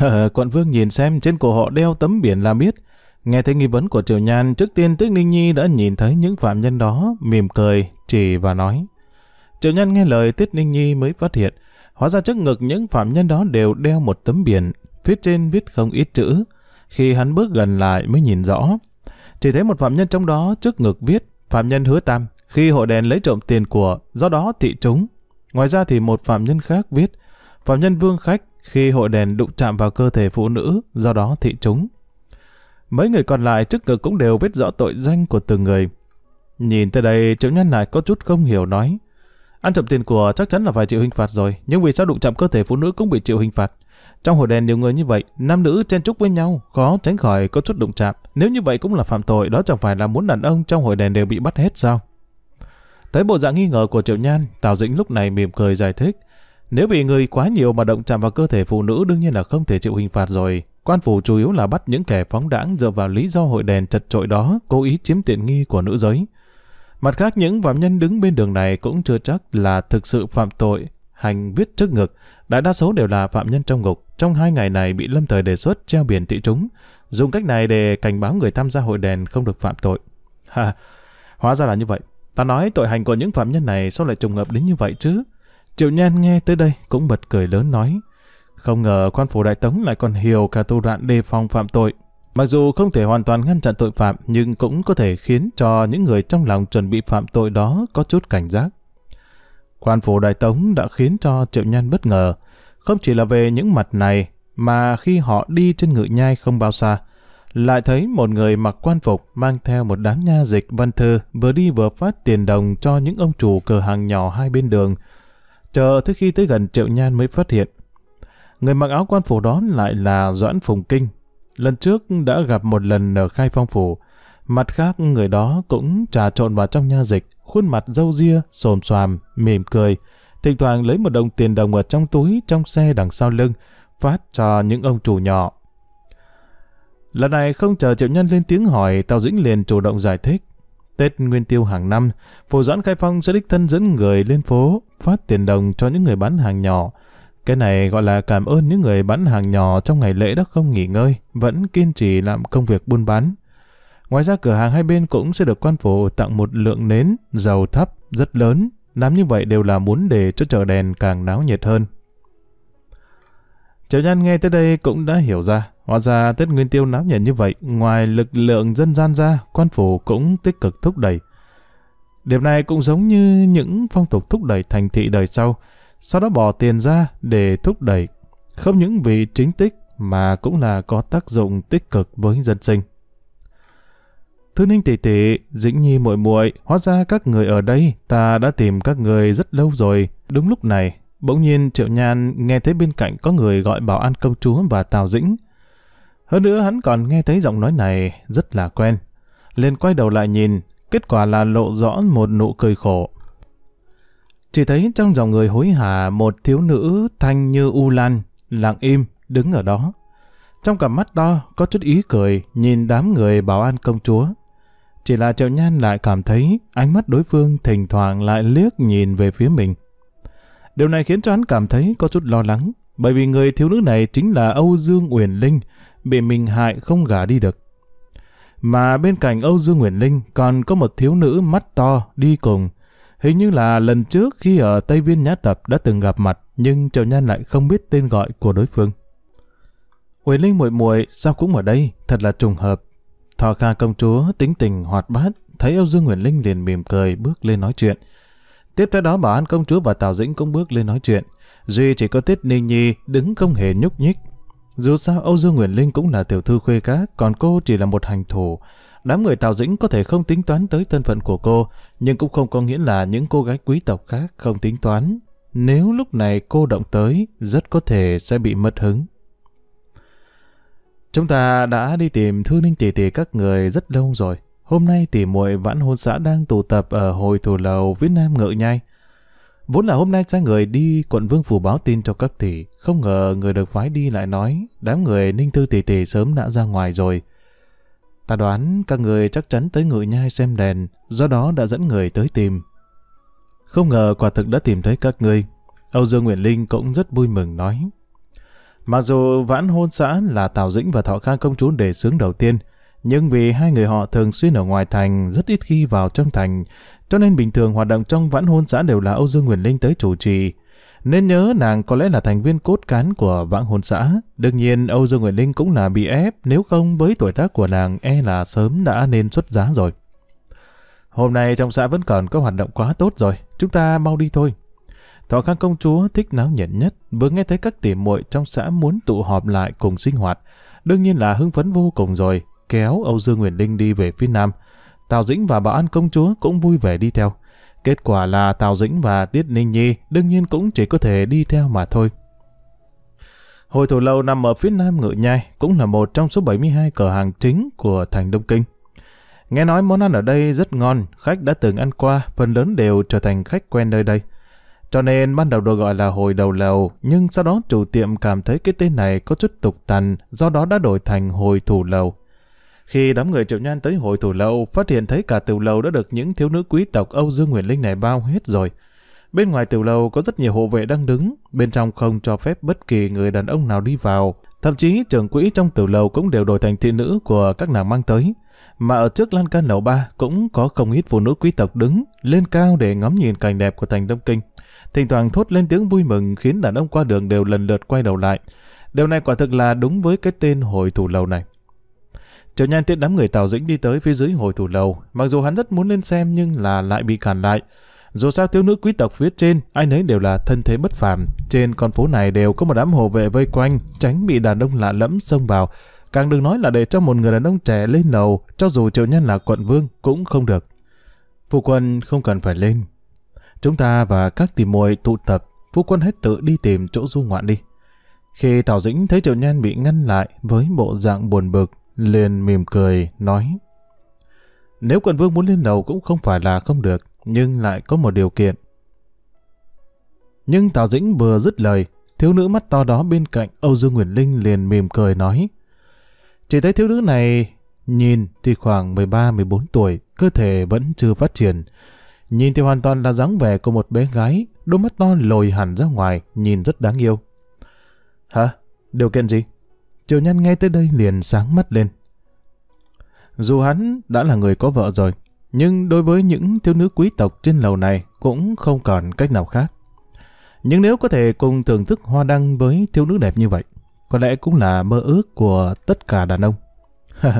Quận Vương nhìn xem trên cổ họ đeo tấm biển là biết. Nghe thấy nghi vấn của Triều Nhan, trước tiên Tuyết Ninh Nhi đã nhìn thấy những phạm nhân đó, mỉm cười, chỉ và nói. Triều Nhan nghe lời Tuyết Ninh Nhi mới phát hiện, hóa ra trước ngực những phạm nhân đó đều đeo một tấm biển phía trên viết không ít chữ. Khi hắn bước gần lại mới nhìn rõ. Chỉ thấy một phạm nhân trong đó trước ngực viết phạm nhân hứa tam khi hội đèn lấy trộm tiền của, do đó thị trúng Ngoài ra thì một phạm nhân khác viết phạm nhân vương khách khi hội đèn đụng chạm vào cơ thể phụ nữ, do đó thị trúng Mấy người còn lại trước ngực cũng đều viết rõ tội danh của từng người. Nhìn tới đây, triệu nhân lại có chút không hiểu nói. Ăn trộm tiền của chắc chắn là phải chịu hình phạt rồi, nhưng vì sao đụng chạm cơ thể phụ nữ cũng bị chịu hình phạt? Trong hội đèn nhiều người như vậy, nam nữ chen chúc với nhau, khó tránh khỏi có chút đụng chạm. Nếu như vậy cũng là phạm tội, đó chẳng phải là muốn đàn ông trong hội đèn đều bị bắt hết sao? Thấy bộ dạng nghi ngờ của Triệu Nhan, Tào Dĩnh lúc này mỉm cười giải thích. Nếu vì người quá nhiều mà động chạm vào cơ thể phụ nữ đương nhiên là không thể chịu hình phạt rồi. Quan phủ chủ yếu là bắt những kẻ phóng đãng dựa vào lý do hội đèn chật trội đó cố ý chiếm tiện nghi của nữ giới. Mặt khác những phạm nhân đứng bên đường này cũng chưa chắc là thực sự phạm tội hành viết trước ngực, đại đa số đều là phạm nhân trong ngục trong hai ngày này bị lâm thời đề xuất treo biển thị chúng dùng cách này để cảnh báo người tham gia hội đèn không được phạm tội. Ha, hóa ra là như vậy. Ta nói tội hành của những phạm nhân này sao lại trùng hợp đến như vậy chứ? Triệu Nhan nghe tới đây cũng bật cười lớn nói. Không ngờ quan phủ Đại Tống lại còn hiểu cả thủ đoạn đề phòng phạm tội. Mặc dù không thể hoàn toàn ngăn chặn tội phạm nhưng cũng có thể khiến cho những người trong lòng chuẩn bị phạm tội đó có chút cảnh giác. Quan phủ Đại Tống đã khiến cho Triệu Nhan bất ngờ. Không chỉ là về những mặt này, mà khi họ đi trên ngự nhai không bao xa, lại thấy một người mặc quan phục mang theo một đám nha dịch văn thư vừa đi vừa phát tiền đồng cho những ông chủ cửa hàng nhỏ hai bên đường. Chờ tới khi tới gần triệu nhan mới phát hiện. Người mặc áo quan phủ đó lại là Doãn Phùng Kinh. Lần trước đã gặp một lần ở khai phong phủ. Mặt khác người đó cũng trà trộn vào trong nha dịch, khuôn mặt râu ria, xồm xoàm, mỉm cười thỉnh thoảng lấy một đồng tiền đồng ở trong túi trong xe đằng sau lưng, phát cho những ông chủ nhỏ. Lần này không chờ triệu nhân lên tiếng hỏi, Tào Dĩnh liền chủ động giải thích. Tết Nguyên Tiêu hàng năm, Phổ giãn Khai Phong sẽ đích thân dẫn người lên phố, phát tiền đồng cho những người bán hàng nhỏ. Cái này gọi là cảm ơn những người bán hàng nhỏ trong ngày lễ đã không nghỉ ngơi, vẫn kiên trì làm công việc buôn bán. Ngoài ra cửa hàng hai bên cũng sẽ được quan phổ tặng một lượng nến, dầu thấp, rất lớn nắm như vậy đều là muốn để cho chợ đèn càng náo nhiệt hơn. Triệu Nhan nghe tới đây cũng đã hiểu ra, hóa ra Tết Nguyên Tiêu náo nhiệt như vậy, ngoài lực lượng dân gian ra, quan phủ cũng tích cực thúc đẩy. Điểm này cũng giống như những phong tục thúc đẩy thành thị đời sau, sau đó bỏ tiền ra để thúc đẩy, không những vì chính tích mà cũng là có tác dụng tích cực với dân sinh. Thư Ninh tỷ tỷ, Dĩnh Nhi muội muội, hóa ra các người ở đây, ta đã tìm các người rất lâu rồi. Đúng lúc này, bỗng nhiên Triệu Nhan nghe thấy bên cạnh có người gọi bảo an công chúa và Tào Dĩnh. Hơn nữa hắn còn nghe thấy giọng nói này rất là quen. liền quay đầu lại nhìn, kết quả là lộ rõ một nụ cười khổ. Chỉ thấy trong dòng người hối hả một thiếu nữ thanh như u lan, lặng im, đứng ở đó. Trong cặp mắt to có chút ý cười nhìn đám người bảo an công chúa. Chỉ là Triệu Nhan lại cảm thấy ánh mắt đối phương thỉnh thoảng lại liếc nhìn về phía mình. Điều này khiến cho hắn cảm thấy có chút lo lắng, bởi vì người thiếu nữ này chính là Âu Dương Uyển Linh, bị mình hại không gả đi được. Mà bên cạnh Âu Dương Uyển Linh còn có một thiếu nữ mắt to đi cùng. Hình như là lần trước khi ở Tây Viên Nhã Tập đã từng gặp mặt, nhưng Triệu Nhan lại không biết tên gọi của đối phương. Uyển Linh muội muội sao cũng ở đây, thật là trùng hợp. Thọ ca công chúa tính tình hoạt bát, thấy Âu Dương Nguyễn Linh liền mỉm cười bước lên nói chuyện. Tiếp theo đó bảo an công chúa và Tào Dĩnh cũng bước lên nói chuyện. Duy chỉ có Tiết Ninh Nhi đứng không hề nhúc nhích. Dù sao Âu Dương Nguyễn Linh cũng là tiểu thư khuê cá còn cô chỉ là một hành thủ. Đám người Tào Dĩnh có thể không tính toán tới thân phận của cô, nhưng cũng không có nghĩa là những cô gái quý tộc khác không tính toán. Nếu lúc này cô động tới, rất có thể sẽ bị mất hứng. Chúng ta đã đi tìm Thư Ninh tỷ tỷ các người rất lâu rồi. Hôm nay tỷ muội vãn hôn xã đang tụ tập ở hội thủ lầu Việt Nam Ngự Nhai. Vốn là hôm nay sai người đi quận Vương Phủ báo tin cho các tỷ, không ngờ người được phái đi lại nói đám người Ninh Thư tỷ tỷ sớm đã ra ngoài rồi. Ta đoán các người chắc chắn tới Ngự Nhai xem đèn, do đó đã dẫn người tới tìm. Không ngờ quả thực đã tìm thấy các ngươi. Âu Dương Nguyễn Linh cũng rất vui mừng nói, Mặc dù vãn hôn xã là Tào Dĩnh và Thọ Khang công chúa đề xướng đầu tiên, nhưng vì hai người họ thường xuyên ở ngoài thành, rất ít khi vào trong thành, cho nên bình thường hoạt động trong vãn hôn xã đều là Âu Dương Nguyễn Linh tới chủ trì. Nên nhớ nàng có lẽ là thành viên cốt cán của vãn hôn xã. Đương nhiên Âu Dương Nguyễn Linh cũng là bị ép, nếu không với tuổi tác của nàng e là sớm đã nên xuất giá rồi. Hôm nay trong xã vẫn còn có hoạt động quá tốt rồi, chúng ta mau đi thôi. Thọ Khang công chúa thích náo nhiệt nhất, vừa nghe thấy các tỉ muội trong xã muốn tụ họp lại cùng sinh hoạt, đương nhiên là hưng phấn vô cùng rồi, kéo Âu Dương Nguyễn Linh đi về phía nam. Tào Dĩnh và Bảo An công chúa cũng vui vẻ đi theo. Kết quả là Tào Dĩnh và Tiết Ninh Nhi đương nhiên cũng chỉ có thể đi theo mà thôi. Hồi thủ lâu nằm ở phía nam Ngự Nhai cũng là một trong số 72 cửa hàng chính của thành Đông Kinh. Nghe nói món ăn ở đây rất ngon, khách đã từng ăn qua, phần lớn đều trở thành khách quen nơi đây. Cho nên ban đầu được gọi là hồi đầu lầu, nhưng sau đó chủ tiệm cảm thấy cái tên này có chút tục tằn, do đó đã đổi thành hồi thủ lầu. Khi đám người triệu nhan tới hội thủ lầu, phát hiện thấy cả tiểu lầu đã được những thiếu nữ quý tộc Âu Dương Nguyễn Linh này bao hết rồi. Bên ngoài tiểu lầu có rất nhiều hộ vệ đang đứng, bên trong không cho phép bất kỳ người đàn ông nào đi vào. Thậm chí trưởng quỹ trong tiểu lầu cũng đều đổi thành thị nữ của các nàng mang tới. Mà ở trước lan can lầu ba cũng có không ít phụ nữ quý tộc đứng, lên cao để ngắm nhìn cảnh đẹp của thành Đông Kinh thỉnh thoảng thốt lên tiếng vui mừng khiến đàn ông qua đường đều lần lượt quay đầu lại. Điều này quả thực là đúng với cái tên hồi thủ lầu này. Triệu Nhan tiện đám người Tào Dĩnh đi tới phía dưới hồi thủ lầu, mặc dù hắn rất muốn lên xem nhưng là lại bị cản lại. Dù sao thiếu nữ quý tộc phía trên, ai nấy đều là thân thế bất phàm. Trên con phố này đều có một đám hộ vệ vây quanh, tránh bị đàn ông lạ lẫm xông vào. Càng đừng nói là để cho một người đàn ông trẻ lên lầu, cho dù Triệu nhân là quận vương cũng không được. Phu quân không cần phải lên, Chúng ta và các tìm muội tụ tập, phu quân hết tự đi tìm chỗ du ngoạn đi. Khi Tào Dĩnh thấy Triệu Nhan bị ngăn lại với bộ dạng buồn bực, liền mỉm cười, nói Nếu quận vương muốn lên lầu cũng không phải là không được, nhưng lại có một điều kiện. Nhưng Tào Dĩnh vừa dứt lời, thiếu nữ mắt to đó bên cạnh Âu Dương Nguyễn Linh liền mỉm cười nói Chỉ thấy thiếu nữ này nhìn thì khoảng 13-14 tuổi, cơ thể vẫn chưa phát triển, Nhìn thì hoàn toàn là dáng vẻ của một bé gái, đôi mắt to lồi hẳn ra ngoài, nhìn rất đáng yêu. Hả? Điều kiện gì? triệu Nhân nghe tới đây liền sáng mắt lên. Dù hắn đã là người có vợ rồi, nhưng đối với những thiếu nữ quý tộc trên lầu này cũng không còn cách nào khác. Nhưng nếu có thể cùng thưởng thức hoa đăng với thiếu nữ đẹp như vậy, có lẽ cũng là mơ ước của tất cả đàn ông.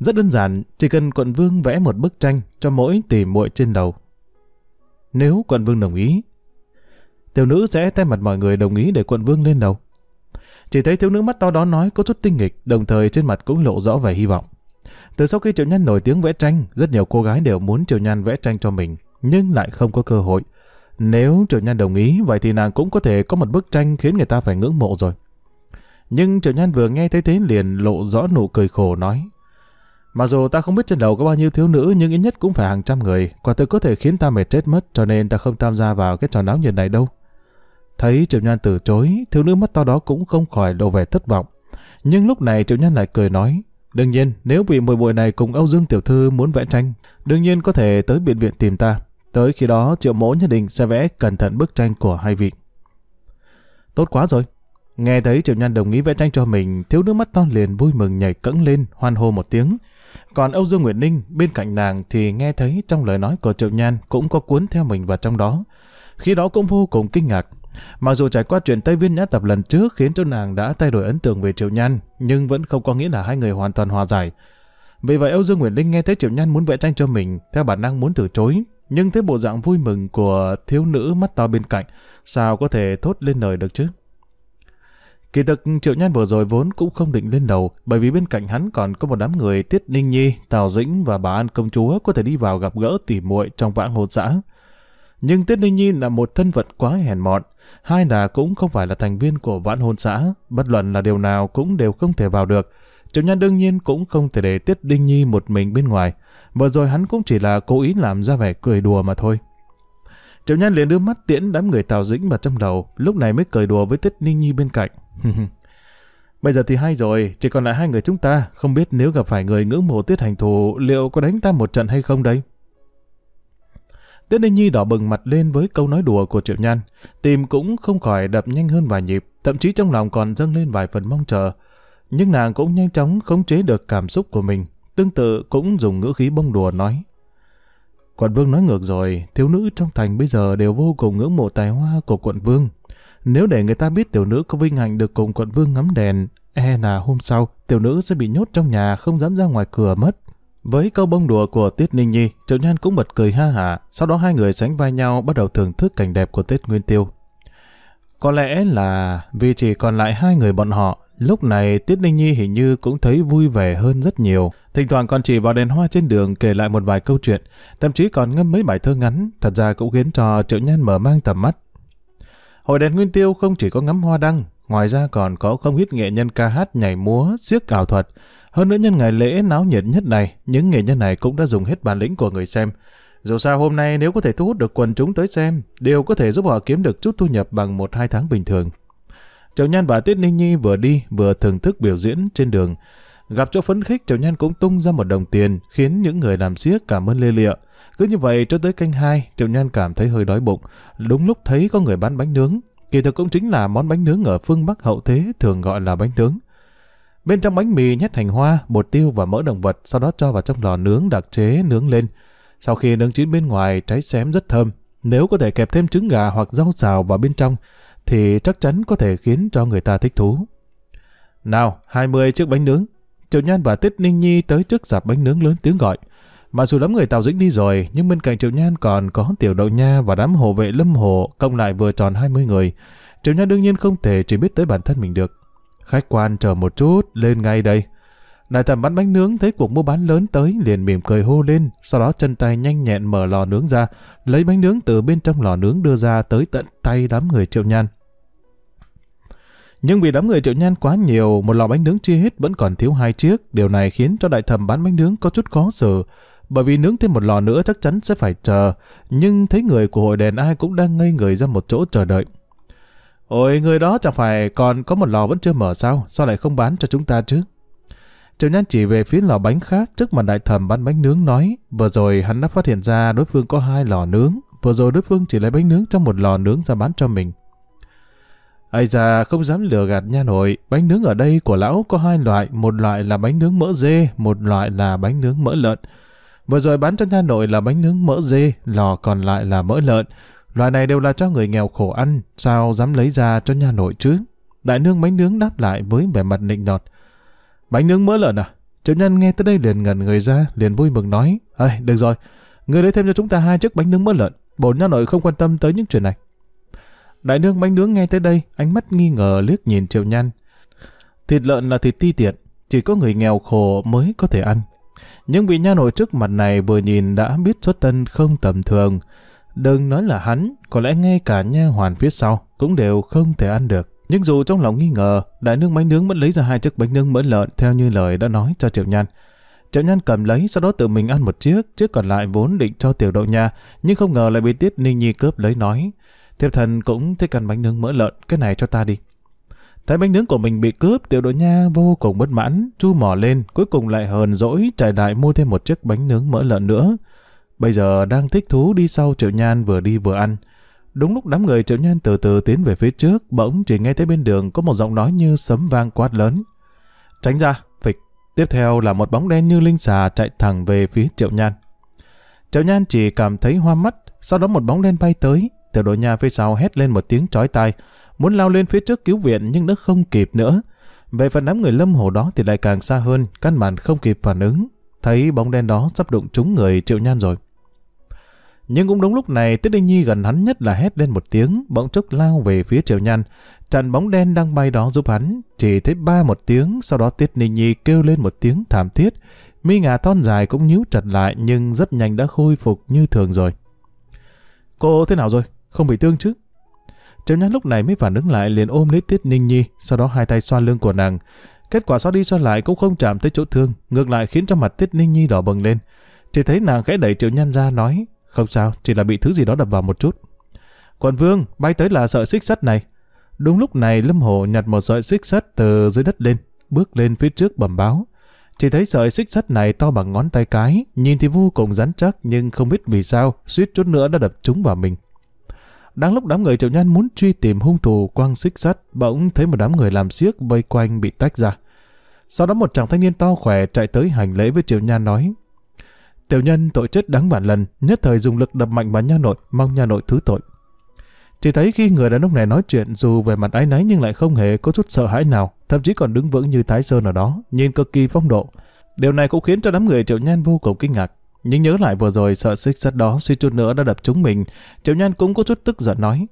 Rất đơn giản, chỉ cần quận vương vẽ một bức tranh cho mỗi tỷ muội trên đầu. Nếu quận vương đồng ý, tiểu nữ sẽ thay mặt mọi người đồng ý để quận vương lên đầu. Chỉ thấy thiếu nữ mắt to đó nói có chút tinh nghịch, đồng thời trên mặt cũng lộ rõ vẻ hy vọng. Từ sau khi Triệu nhân nổi tiếng vẽ tranh, rất nhiều cô gái đều muốn Triệu nhân vẽ tranh cho mình, nhưng lại không có cơ hội. Nếu Triệu nhân đồng ý, vậy thì nàng cũng có thể có một bức tranh khiến người ta phải ngưỡng mộ rồi. Nhưng Triệu nhân vừa nghe thấy thế liền lộ rõ nụ cười khổ nói, mà dù ta không biết trên đầu có bao nhiêu thiếu nữ nhưng ít nhất cũng phải hàng trăm người, quả thực có thể khiến ta mệt chết mất cho nên ta không tham gia vào cái trò náo nhiệt này đâu. Thấy Triệu Nhan từ chối, thiếu nữ mắt to đó cũng không khỏi lộ vẻ thất vọng. Nhưng lúc này Triệu Nhan lại cười nói, đương nhiên nếu vị mùi bụi này cùng Âu Dương Tiểu Thư muốn vẽ tranh, đương nhiên có thể tới biện viện tìm ta. Tới khi đó Triệu Mỗ nhất định sẽ vẽ cẩn thận bức tranh của hai vị. Tốt quá rồi. Nghe thấy Triệu Nhan đồng ý vẽ tranh cho mình, thiếu nữ mắt to liền vui mừng nhảy cẫng lên, hoan hô một tiếng. Còn Âu Dương Nguyệt Ninh bên cạnh nàng thì nghe thấy trong lời nói của Triệu Nhan cũng có cuốn theo mình vào trong đó. Khi đó cũng vô cùng kinh ngạc. Mặc dù trải qua chuyện Tây Viên Nhã Tập lần trước khiến cho nàng đã thay đổi ấn tượng về Triệu Nhan, nhưng vẫn không có nghĩa là hai người hoàn toàn hòa giải. Vì vậy Âu Dương Nguyệt Linh nghe thấy Triệu Nhan muốn vẽ tranh cho mình, theo bản năng muốn từ chối, nhưng thấy bộ dạng vui mừng của thiếu nữ mắt to bên cạnh, sao có thể thốt lên lời được chứ? Kỳ thực Triệu Nhân vừa rồi vốn cũng không định lên đầu, bởi vì bên cạnh hắn còn có một đám người Tiết Ninh Nhi, Tào Dĩnh và bà An Công Chúa có thể đi vào gặp gỡ tỉ muội trong vãng hồn xã. Nhưng Tiết Ninh Nhi là một thân vật quá hèn mọn, hai là cũng không phải là thành viên của vãn hôn xã, bất luận là điều nào cũng đều không thể vào được. Triệu Nhân đương nhiên cũng không thể để Tiết ninh Nhi một mình bên ngoài. Vừa rồi hắn cũng chỉ là cố ý làm ra vẻ cười đùa mà thôi. Triệu Nhan liền đưa mắt tiễn đám người Tào Dĩnh vào trong đầu, lúc này mới cười đùa với Tiết Ninh Nhi bên cạnh. Bây giờ thì hay rồi, chỉ còn lại hai người chúng ta, không biết nếu gặp phải người ngưỡng mộ Tiết Hành Thù liệu có đánh ta một trận hay không đây? Tiết Ninh Nhi đỏ bừng mặt lên với câu nói đùa của Triệu Nhan, tim cũng không khỏi đập nhanh hơn vài nhịp, thậm chí trong lòng còn dâng lên vài phần mong chờ. Nhưng nàng cũng nhanh chóng khống chế được cảm xúc của mình, tương tự cũng dùng ngữ khí bông đùa nói. Quận Vương nói ngược rồi, thiếu nữ trong thành bây giờ đều vô cùng ngưỡng mộ tài hoa của quận Vương. Nếu để người ta biết tiểu nữ có vinh hạnh được cùng quận Vương ngắm đèn, e là hôm sau tiểu nữ sẽ bị nhốt trong nhà không dám ra ngoài cửa mất. Với câu bông đùa của Tiết Ninh Nhi, Triệu Nhan cũng bật cười ha hả, sau đó hai người sánh vai nhau bắt đầu thưởng thức cảnh đẹp của Tết Nguyên Tiêu. Có lẽ là vì chỉ còn lại hai người bọn họ, lúc này Tiết Ninh Nhi hình như cũng thấy vui vẻ hơn rất nhiều. Thỉnh thoảng còn chỉ vào đèn hoa trên đường kể lại một vài câu chuyện, thậm chí còn ngâm mấy bài thơ ngắn, thật ra cũng khiến cho Triệu nhân mở mang tầm mắt. Hội đèn Nguyên Tiêu không chỉ có ngắm hoa đăng, ngoài ra còn có không ít nghệ nhân ca hát nhảy múa, siếc ảo thuật. Hơn nữa nhân ngày lễ náo nhiệt nhất này, những nghệ nhân này cũng đã dùng hết bản lĩnh của người xem. Dù sao hôm nay nếu có thể thu hút được quần chúng tới xem, đều có thể giúp họ kiếm được chút thu nhập bằng một hai tháng bình thường. Triệu Nhan và Tiết Ninh Nhi vừa đi vừa thưởng thức biểu diễn trên đường. Gặp chỗ phấn khích, Triệu Nhan cũng tung ra một đồng tiền, khiến những người làm siếc cảm ơn lê lịa. Cứ như vậy cho tới canh hai, Triệu Nhan cảm thấy hơi đói bụng. Đúng lúc thấy có người bán bánh nướng. Kỳ thực cũng chính là món bánh nướng ở phương Bắc hậu thế thường gọi là bánh nướng. Bên trong bánh mì nhét hành hoa, bột tiêu và mỡ động vật, sau đó cho vào trong lò nướng đặc chế nướng lên. Sau khi nướng chín bên ngoài cháy xém rất thơm, nếu có thể kẹp thêm trứng gà hoặc rau xào vào bên trong, thì chắc chắn có thể khiến cho người ta thích thú. Nào, 20 chiếc bánh nướng. Triệu Nhan và Tiết Ninh Nhi tới trước dạp bánh nướng lớn tiếng gọi. Mà dù đám người Tào Dĩnh đi rồi, nhưng bên cạnh Triệu Nhan còn có Tiểu Đậu Nha và đám hộ vệ Lâm Hồ cộng lại vừa tròn 20 người. Triệu Nhan đương nhiên không thể chỉ biết tới bản thân mình được. Khách quan chờ một chút, lên ngay đây. Đại thẩm bán bánh nướng thấy cuộc mua bán lớn tới liền mỉm cười hô lên, sau đó chân tay nhanh nhẹn mở lò nướng ra, lấy bánh nướng từ bên trong lò nướng đưa ra tới tận tay đám người triệu nhan. Nhưng vì đám người triệu nhan quá nhiều, một lò bánh nướng chia hết vẫn còn thiếu hai chiếc, điều này khiến cho đại thẩm bán bánh nướng có chút khó xử, bởi vì nướng thêm một lò nữa chắc chắn sẽ phải chờ, nhưng thấy người của hội đèn ai cũng đang ngây người ra một chỗ chờ đợi. Ôi, người đó chẳng phải còn có một lò vẫn chưa mở sao, sao lại không bán cho chúng ta chứ? Triệu Nhan chỉ về phía lò bánh khác trước mặt đại thẩm bán bánh nướng nói, vừa rồi hắn đã phát hiện ra đối phương có hai lò nướng, vừa rồi đối phương chỉ lấy bánh nướng trong một lò nướng ra bán cho mình. Ây da, không dám lừa gạt nha nội, bánh nướng ở đây của lão có hai loại, một loại là bánh nướng mỡ dê, một loại là bánh nướng mỡ lợn. Vừa rồi bán cho nha nội là bánh nướng mỡ dê, lò còn lại là mỡ lợn. Loại này đều là cho người nghèo khổ ăn, sao dám lấy ra cho nha nội chứ? Đại nương bánh nướng đáp lại với vẻ mặt nịnh nọt. Bánh nướng mỡ lợn à? Triệu nhân nghe tới đây liền ngẩn người ra, liền vui mừng nói. Ê, được rồi, người lấy thêm cho chúng ta hai chiếc bánh nướng mỡ lợn. Bổn nha nội không quan tâm tới những chuyện này. Đại nương bánh nướng nghe tới đây, ánh mắt nghi ngờ liếc nhìn Triệu Nhan. Thịt lợn là thịt ti tiện, chỉ có người nghèo khổ mới có thể ăn. Nhưng vị nha nội trước mặt này vừa nhìn đã biết xuất thân không tầm thường. Đừng nói là hắn, có lẽ ngay cả nha hoàn phía sau cũng đều không thể ăn được. Nhưng dù trong lòng nghi ngờ, đại nương bánh nướng vẫn lấy ra hai chiếc bánh nướng mỡ lợn theo như lời đã nói cho Triệu Nhan. Triệu Nhan cầm lấy, sau đó tự mình ăn một chiếc, chiếc còn lại vốn định cho tiểu đậu nha, nhưng không ngờ lại bị Tiết Ninh Nhi cướp lấy nói. Thiệp thần cũng thích ăn bánh nướng mỡ lợn, cái này cho ta đi. Thấy bánh nướng của mình bị cướp, tiểu đội nha vô cùng bất mãn, chu mỏ lên, cuối cùng lại hờn dỗi chạy lại mua thêm một chiếc bánh nướng mỡ lợn nữa. Bây giờ đang thích thú đi sau triệu nhan vừa đi vừa ăn. Đúng lúc đám người triệu nhân từ từ tiến về phía trước, bỗng chỉ nghe thấy bên đường có một giọng nói như sấm vang quát lớn. Tránh ra, phịch. Tiếp theo là một bóng đen như linh xà chạy thẳng về phía triệu nhan. Triệu nhan chỉ cảm thấy hoa mắt, sau đó một bóng đen bay tới. Tiểu đội nhà phía sau hét lên một tiếng chói tai, muốn lao lên phía trước cứu viện nhưng đã không kịp nữa. Về phần đám người lâm hồ đó thì lại càng xa hơn, căn bản không kịp phản ứng. Thấy bóng đen đó sắp đụng trúng người triệu nhan rồi. Nhưng cũng đúng lúc này, Tiết Đinh Nhi gần hắn nhất là hét lên một tiếng, bỗng chốc lao về phía Triệu Nhan. Chặn bóng đen đang bay đó giúp hắn, chỉ thấy ba một tiếng, sau đó Tiết Đinh Nhi kêu lên một tiếng thảm thiết. Mi ngà thon dài cũng nhíu chặt lại nhưng rất nhanh đã khôi phục như thường rồi. Cô thế nào rồi? Không bị thương chứ? Triệu Nhan lúc này mới phản ứng lại liền ôm lấy Tiết Ninh Nhi, sau đó hai tay xoa lưng của nàng. Kết quả xoa đi xoa lại cũng không chạm tới chỗ thương, ngược lại khiến cho mặt Tiết Ninh Nhi đỏ bừng lên. Chỉ thấy nàng khẽ đẩy Triệu Nhan ra nói, không sao, chỉ là bị thứ gì đó đập vào một chút. Quận vương, bay tới là sợi xích sắt này. Đúng lúc này Lâm hồ nhặt một sợi xích sắt từ dưới đất lên, bước lên phía trước bẩm báo. Chỉ thấy sợi xích sắt này to bằng ngón tay cái, nhìn thì vô cùng rắn chắc nhưng không biết vì sao suýt chút nữa đã đập trúng vào mình. Đang lúc đám người triệu nhan muốn truy tìm hung thủ quang xích sắt, bỗng thấy một đám người làm xiếc vây quanh bị tách ra. Sau đó một chàng thanh niên to khỏe chạy tới hành lễ với triệu nhan nói Tiểu nhân tội chết đáng bản lần, nhất thời dùng lực đập mạnh vào nha nội, mong nha nội thứ tội. Chỉ thấy khi người đàn ông này nói chuyện dù về mặt ái náy nhưng lại không hề có chút sợ hãi nào, thậm chí còn đứng vững như Thái Sơn ở đó, nhìn cực kỳ phong độ. Điều này cũng khiến cho đám người Triệu Nhan vô cùng kinh ngạc. Nhưng nhớ lại vừa rồi sợ xích sắt đó suy chút nữa đã đập chúng mình, Triệu Nhan cũng có chút tức giận nói.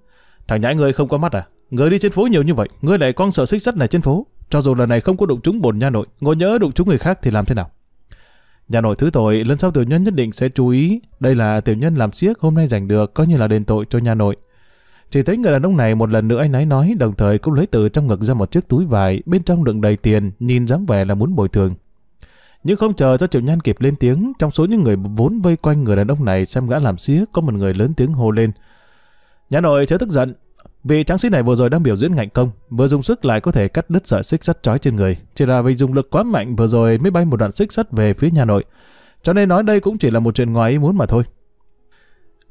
Thằng nhãi người không có mắt à? Người đi trên phố nhiều như vậy, người lại con sợ xích sắt này trên phố. Cho dù lần này không có đụng chúng bồn nha nội, ngồi nhớ đụng chúng người khác thì làm thế nào? Nhà nội thứ tội, lần sau tiểu nhân nhất định sẽ chú ý. Đây là tiểu nhân làm siếc hôm nay giành được, coi như là đền tội cho nhà nội. Chỉ thấy người đàn ông này một lần nữa anh ấy nói, đồng thời cũng lấy từ trong ngực ra một chiếc túi vải, bên trong đựng đầy tiền, nhìn dáng vẻ là muốn bồi thường. Nhưng không chờ cho tiểu nhân kịp lên tiếng, trong số những người vốn vây quanh người đàn ông này xem gã làm xía có một người lớn tiếng hô lên. Nhà nội chớ tức giận, Vị tráng sĩ này vừa rồi đang biểu diễn ngạnh công, vừa dùng sức lại có thể cắt đứt sợi xích sắt trói trên người, chỉ là vì dùng lực quá mạnh vừa rồi mới bay một đoạn xích sắt về phía nhà nội. Cho nên nói đây cũng chỉ là một chuyện ngoài ý muốn mà thôi.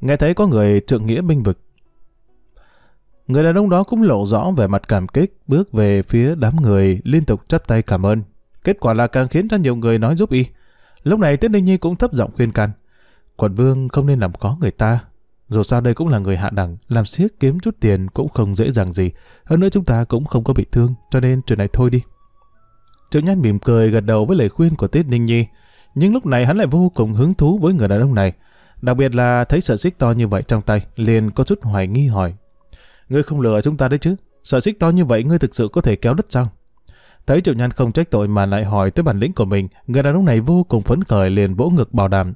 Nghe thấy có người trượng nghĩa binh vực. Người đàn ông đó cũng lộ rõ về mặt cảm kích, bước về phía đám người liên tục chắp tay cảm ơn. Kết quả là càng khiến cho nhiều người nói giúp y. Lúc này Tiết Ninh Nhi cũng thấp giọng khuyên can. Quận vương không nên làm khó người ta, dù sao đây cũng là người hạ đẳng, làm siếc kiếm chút tiền cũng không dễ dàng gì. Hơn nữa chúng ta cũng không có bị thương, cho nên chuyện này thôi đi. Triệu Nhan mỉm cười gật đầu với lời khuyên của Tiết Ninh Nhi. Nhưng lúc này hắn lại vô cùng hứng thú với người đàn ông này. Đặc biệt là thấy sợi xích to như vậy trong tay, liền có chút hoài nghi hỏi. Ngươi không lừa chúng ta đấy chứ? Sợi xích to như vậy ngươi thực sự có thể kéo đất sao? Thấy Triệu Nhan không trách tội mà lại hỏi tới bản lĩnh của mình, người đàn ông này vô cùng phấn khởi liền vỗ ngực bảo đảm.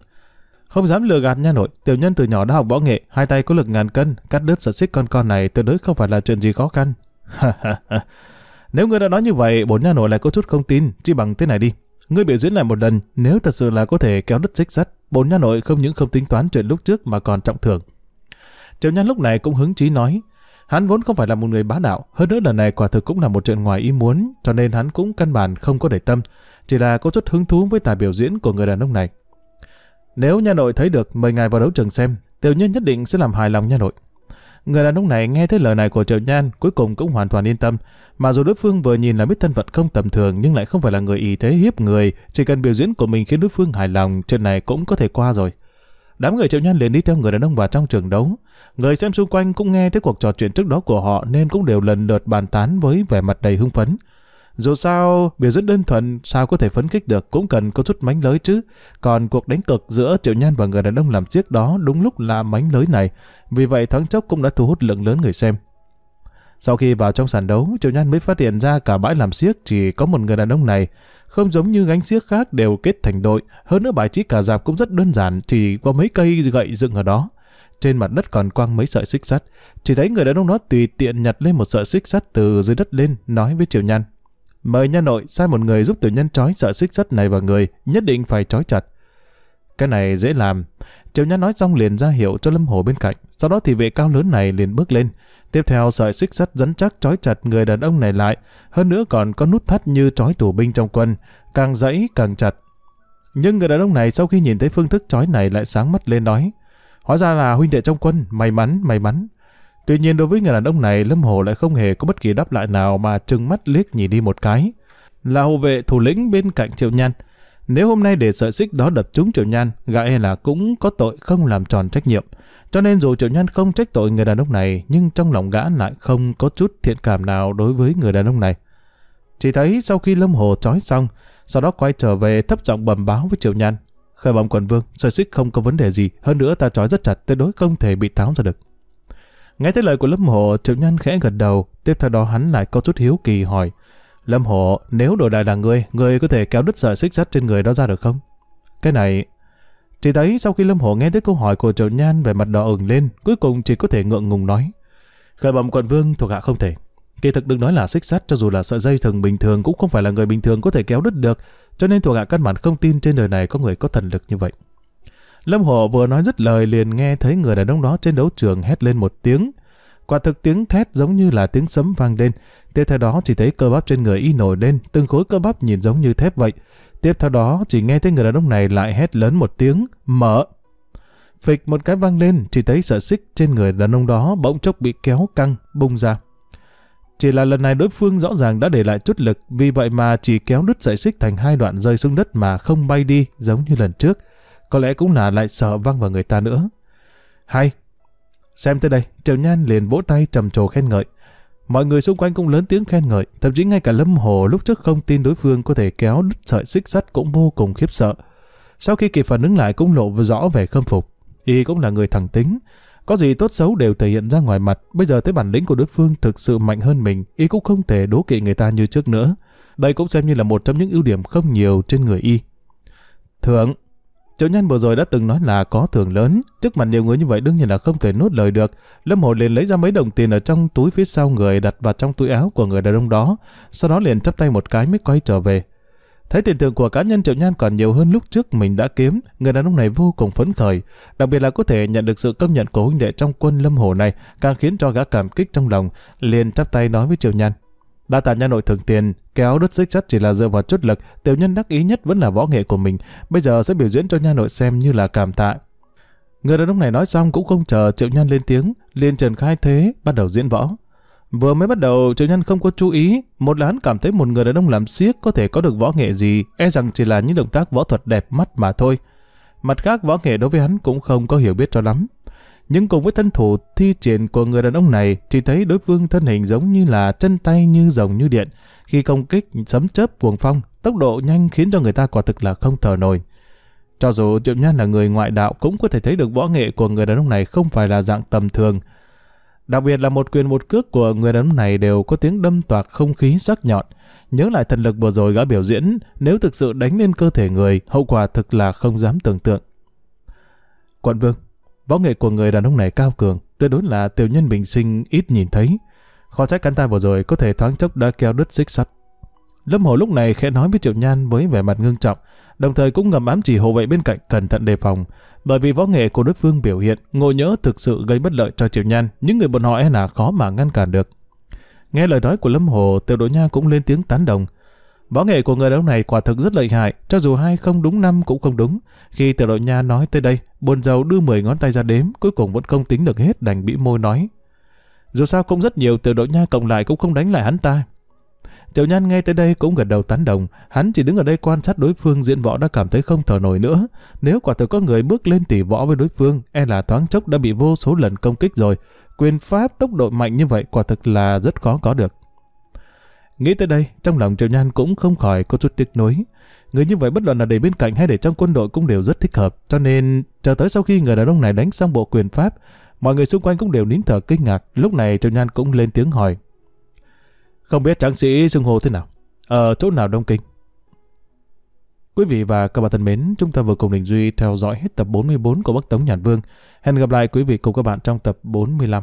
Không dám lừa gạt nha nội, tiểu nhân từ nhỏ đã học võ nghệ, hai tay có lực ngàn cân, cắt đứt sợi xích con con này tuyệt đối không phải là chuyện gì khó khăn. nếu ngươi đã nói như vậy, bổn nha nội lại có chút không tin, chỉ bằng thế này đi. Ngươi biểu diễn lại một lần, nếu thật sự là có thể kéo đứt xích sắt, bổn nha nội không những không tính toán chuyện lúc trước mà còn trọng thưởng. Tiểu nhân lúc này cũng hứng chí nói, hắn vốn không phải là một người bá đạo, hơn nữa lần này quả thực cũng là một chuyện ngoài ý muốn, cho nên hắn cũng căn bản không có để tâm, chỉ là có chút hứng thú với tài biểu diễn của người đàn ông này. Nếu nha nội thấy được, mời ngài vào đấu trường xem, Tiểu Nhân nhất định sẽ làm hài lòng nha nội. Người đàn ông này nghe thấy lời này của Triệu Nhan cuối cùng cũng hoàn toàn yên tâm. Mà dù đối phương vừa nhìn là biết thân phận không tầm thường nhưng lại không phải là người ý thế hiếp người, chỉ cần biểu diễn của mình khiến đối phương hài lòng, chuyện này cũng có thể qua rồi. Đám người Triệu Nhan liền đi theo người đàn ông vào trong trường đấu. Người xem xung quanh cũng nghe thấy cuộc trò chuyện trước đó của họ nên cũng đều lần lượt bàn tán với vẻ mặt đầy hưng phấn. Dù sao, biểu diễn đơn thuần sao có thể phấn khích được cũng cần có chút mánh lới chứ. Còn cuộc đánh cực giữa Triệu Nhan và người đàn ông làm chiếc đó đúng lúc là mánh lới này. Vì vậy thoáng chốc cũng đã thu hút lượng lớn người xem. Sau khi vào trong sàn đấu, Triệu Nhan mới phát hiện ra cả bãi làm siếc chỉ có một người đàn ông này. Không giống như gánh siếc khác đều kết thành đội, hơn nữa bài trí cả dạp cũng rất đơn giản, chỉ có mấy cây gậy dựng ở đó. Trên mặt đất còn quăng mấy sợi xích sắt, chỉ thấy người đàn ông đó tùy tiện nhặt lên một sợi xích sắt từ dưới đất lên, nói với Triệu Nhan. Mời nha nội sai một người giúp tiểu nhân trói sợi xích sắt này vào người, nhất định phải trói chặt. Cái này dễ làm. Triệu Nhân nói xong liền ra hiệu cho Lâm Hồ bên cạnh. Sau đó thì vệ cao lớn này liền bước lên. Tiếp theo sợi xích sắt dẫn chắc trói chặt người đàn ông này lại. Hơn nữa còn có nút thắt như trói tù binh trong quân. Càng dãy càng chặt. Nhưng người đàn ông này sau khi nhìn thấy phương thức trói này lại sáng mắt lên nói. Hóa ra là huynh đệ trong quân, may mắn, may mắn. Tuy nhiên đối với người đàn ông này, Lâm Hồ lại không hề có bất kỳ đáp lại nào mà trừng mắt liếc nhìn đi một cái. Là hộ vệ thủ lĩnh bên cạnh Triệu Nhan. Nếu hôm nay để sợi xích đó đập trúng Triệu Nhan, gã e là cũng có tội không làm tròn trách nhiệm. Cho nên dù Triệu Nhan không trách tội người đàn ông này, nhưng trong lòng gã lại không có chút thiện cảm nào đối với người đàn ông này. Chỉ thấy sau khi Lâm Hồ trói xong, sau đó quay trở về thấp giọng bầm báo với Triệu Nhan. Khởi bẩm quần vương, sợi xích không có vấn đề gì, hơn nữa ta trói rất chặt, tuyệt đối không thể bị tháo ra được. Nghe thấy lời của Lâm Hộ, Triệu Nhân khẽ gật đầu, tiếp theo đó hắn lại có chút hiếu kỳ hỏi. Lâm Hộ, nếu đồ đại là ngươi, ngươi có thể kéo đứt sợi xích sắt trên người đó ra được không? Cái này... Chỉ thấy sau khi Lâm Hộ nghe thấy câu hỏi của Triệu Nhan về mặt đỏ ửng lên, cuối cùng chỉ có thể ngượng ngùng nói. Khởi bẩm quận vương thuộc hạ không thể. Kỳ thực đừng nói là xích sắt cho dù là sợi dây thường bình thường cũng không phải là người bình thường có thể kéo đứt được, cho nên thuộc hạ căn bản không tin trên đời này có người có thần lực như vậy. Lâm Hổ vừa nói dứt lời liền nghe thấy người đàn ông đó trên đấu trường hét lên một tiếng. Quả thực tiếng thét giống như là tiếng sấm vang lên. Tiếp theo đó chỉ thấy cơ bắp trên người y nổi lên, từng khối cơ bắp nhìn giống như thép vậy. Tiếp theo đó chỉ nghe thấy người đàn ông này lại hét lớn một tiếng, mở. Phịch một cái vang lên, chỉ thấy sợi xích trên người đàn ông đó bỗng chốc bị kéo căng, bung ra. Chỉ là lần này đối phương rõ ràng đã để lại chút lực, vì vậy mà chỉ kéo đứt sợi xích thành hai đoạn rơi xuống đất mà không bay đi giống như lần trước. Có lẽ cũng là lại sợ văng vào người ta nữa. Hay! Xem tới đây, Triệu Nhan liền vỗ tay trầm trồ khen ngợi. Mọi người xung quanh cũng lớn tiếng khen ngợi, thậm chí ngay cả Lâm Hồ lúc trước không tin đối phương có thể kéo đứt sợi xích sắt cũng vô cùng khiếp sợ. Sau khi kịp phản ứng lại cũng lộ rõ về khâm phục. Y cũng là người thẳng tính, có gì tốt xấu đều thể hiện ra ngoài mặt, bây giờ tới bản lĩnh của đối phương thực sự mạnh hơn mình, y cũng không thể đố kỵ người ta như trước nữa. Đây cũng xem như là một trong những ưu điểm không nhiều trên người y. Thượng, triệu nhân vừa rồi đã từng nói là có thưởng lớn, trước mặt nhiều người như vậy đương nhiên là không thể nuốt lời được. Lâm Hồ liền lấy ra mấy đồng tiền ở trong túi phía sau người đặt vào trong túi áo của người đàn ông đó, sau đó liền chắp tay một cái mới quay trở về. Thấy tiền thưởng của cá nhân Triệu nhân còn nhiều hơn lúc trước mình đã kiếm, người đàn ông này vô cùng phấn khởi, đặc biệt là có thể nhận được sự công nhận của huynh đệ trong quân Lâm Hồ này, càng khiến cho gã cảm kích trong lòng, liền chắp tay nói với Triệu nhân. Đa tạ nhà nội thường tiền, kéo đứt xích chất chỉ là dựa vào chút lực, tiểu nhân đắc ý nhất vẫn là võ nghệ của mình, bây giờ sẽ biểu diễn cho nhà nội xem như là cảm tạ. Người đàn ông này nói xong cũng không chờ Triệu Nhân lên tiếng, liền trần khai thế, bắt đầu diễn võ. Vừa mới bắt đầu, Triệu Nhân không có chú ý, một là hắn cảm thấy một người đàn ông làm siếc có thể có được võ nghệ gì, e rằng chỉ là những động tác võ thuật đẹp mắt mà thôi. Mặt khác, võ nghệ đối với hắn cũng không có hiểu biết cho lắm nhưng cùng với thân thủ thi triển của người đàn ông này, chỉ thấy đối phương thân hình giống như là chân tay như rồng như điện. Khi công kích sấm chớp cuồng phong, tốc độ nhanh khiến cho người ta quả thực là không thở nổi. Cho dù Triệu nhân là người ngoại đạo cũng có thể thấy được võ nghệ của người đàn ông này không phải là dạng tầm thường. Đặc biệt là một quyền một cước của người đàn ông này đều có tiếng đâm toạc không khí sắc nhọn. Nhớ lại thần lực vừa rồi gã biểu diễn, nếu thực sự đánh lên cơ thể người, hậu quả thực là không dám tưởng tượng. Quận Vương Võ nghệ của người đàn ông này cao cường, tuyệt đối là tiểu nhân bình sinh ít nhìn thấy. Khó trách cánh tay vừa rồi có thể thoáng chốc đã keo đứt xích sắt. Lâm Hồ lúc này khẽ nói với Triệu Nhan với vẻ mặt ngưng trọng, đồng thời cũng ngầm ám chỉ hộ vệ bên cạnh cẩn thận đề phòng, bởi vì võ nghệ của đối phương biểu hiện, ngộ nhỡ thực sự gây bất lợi cho Triệu Nhan, những người bọn họ e là khó mà ngăn cản được. Nghe lời nói của Lâm Hồ, Tiểu Đỗ Nha cũng lên tiếng tán đồng, Võ nghệ của người đàn ông này quả thực rất lợi hại, cho dù hai không đúng năm cũng không đúng. Khi tiểu đội nha nói tới đây, bồn giàu đưa 10 ngón tay ra đếm, cuối cùng vẫn không tính được hết đành bĩ môi nói. Dù sao cũng rất nhiều tiểu đội nha cộng lại cũng không đánh lại hắn ta. Triệu Nhan nghe tới đây cũng gật đầu tán đồng, hắn chỉ đứng ở đây quan sát đối phương diễn võ đã cảm thấy không thở nổi nữa. Nếu quả thực có người bước lên tỉ võ với đối phương, e là thoáng chốc đã bị vô số lần công kích rồi. Quyền pháp tốc độ mạnh như vậy quả thực là rất khó có được. Nghĩ tới đây, trong lòng Triệu Nhan cũng không khỏi có chút tiếc nuối. Người như vậy bất luận là để bên cạnh hay để trong quân đội cũng đều rất thích hợp, cho nên chờ tới sau khi người đàn ông này đánh xong bộ quyền pháp, mọi người xung quanh cũng đều nín thở kinh ngạc, lúc này Triệu Nhan cũng lên tiếng hỏi. Không biết tráng sĩ xưng hô thế nào? Ở ờ, chỗ nào Đông Kinh? Quý vị và các bạn thân mến, chúng ta vừa cùng Đình Duy theo dõi hết tập 44 của Bắc Tống Nhàn Vương. Hẹn gặp lại quý vị cùng các bạn trong tập 45.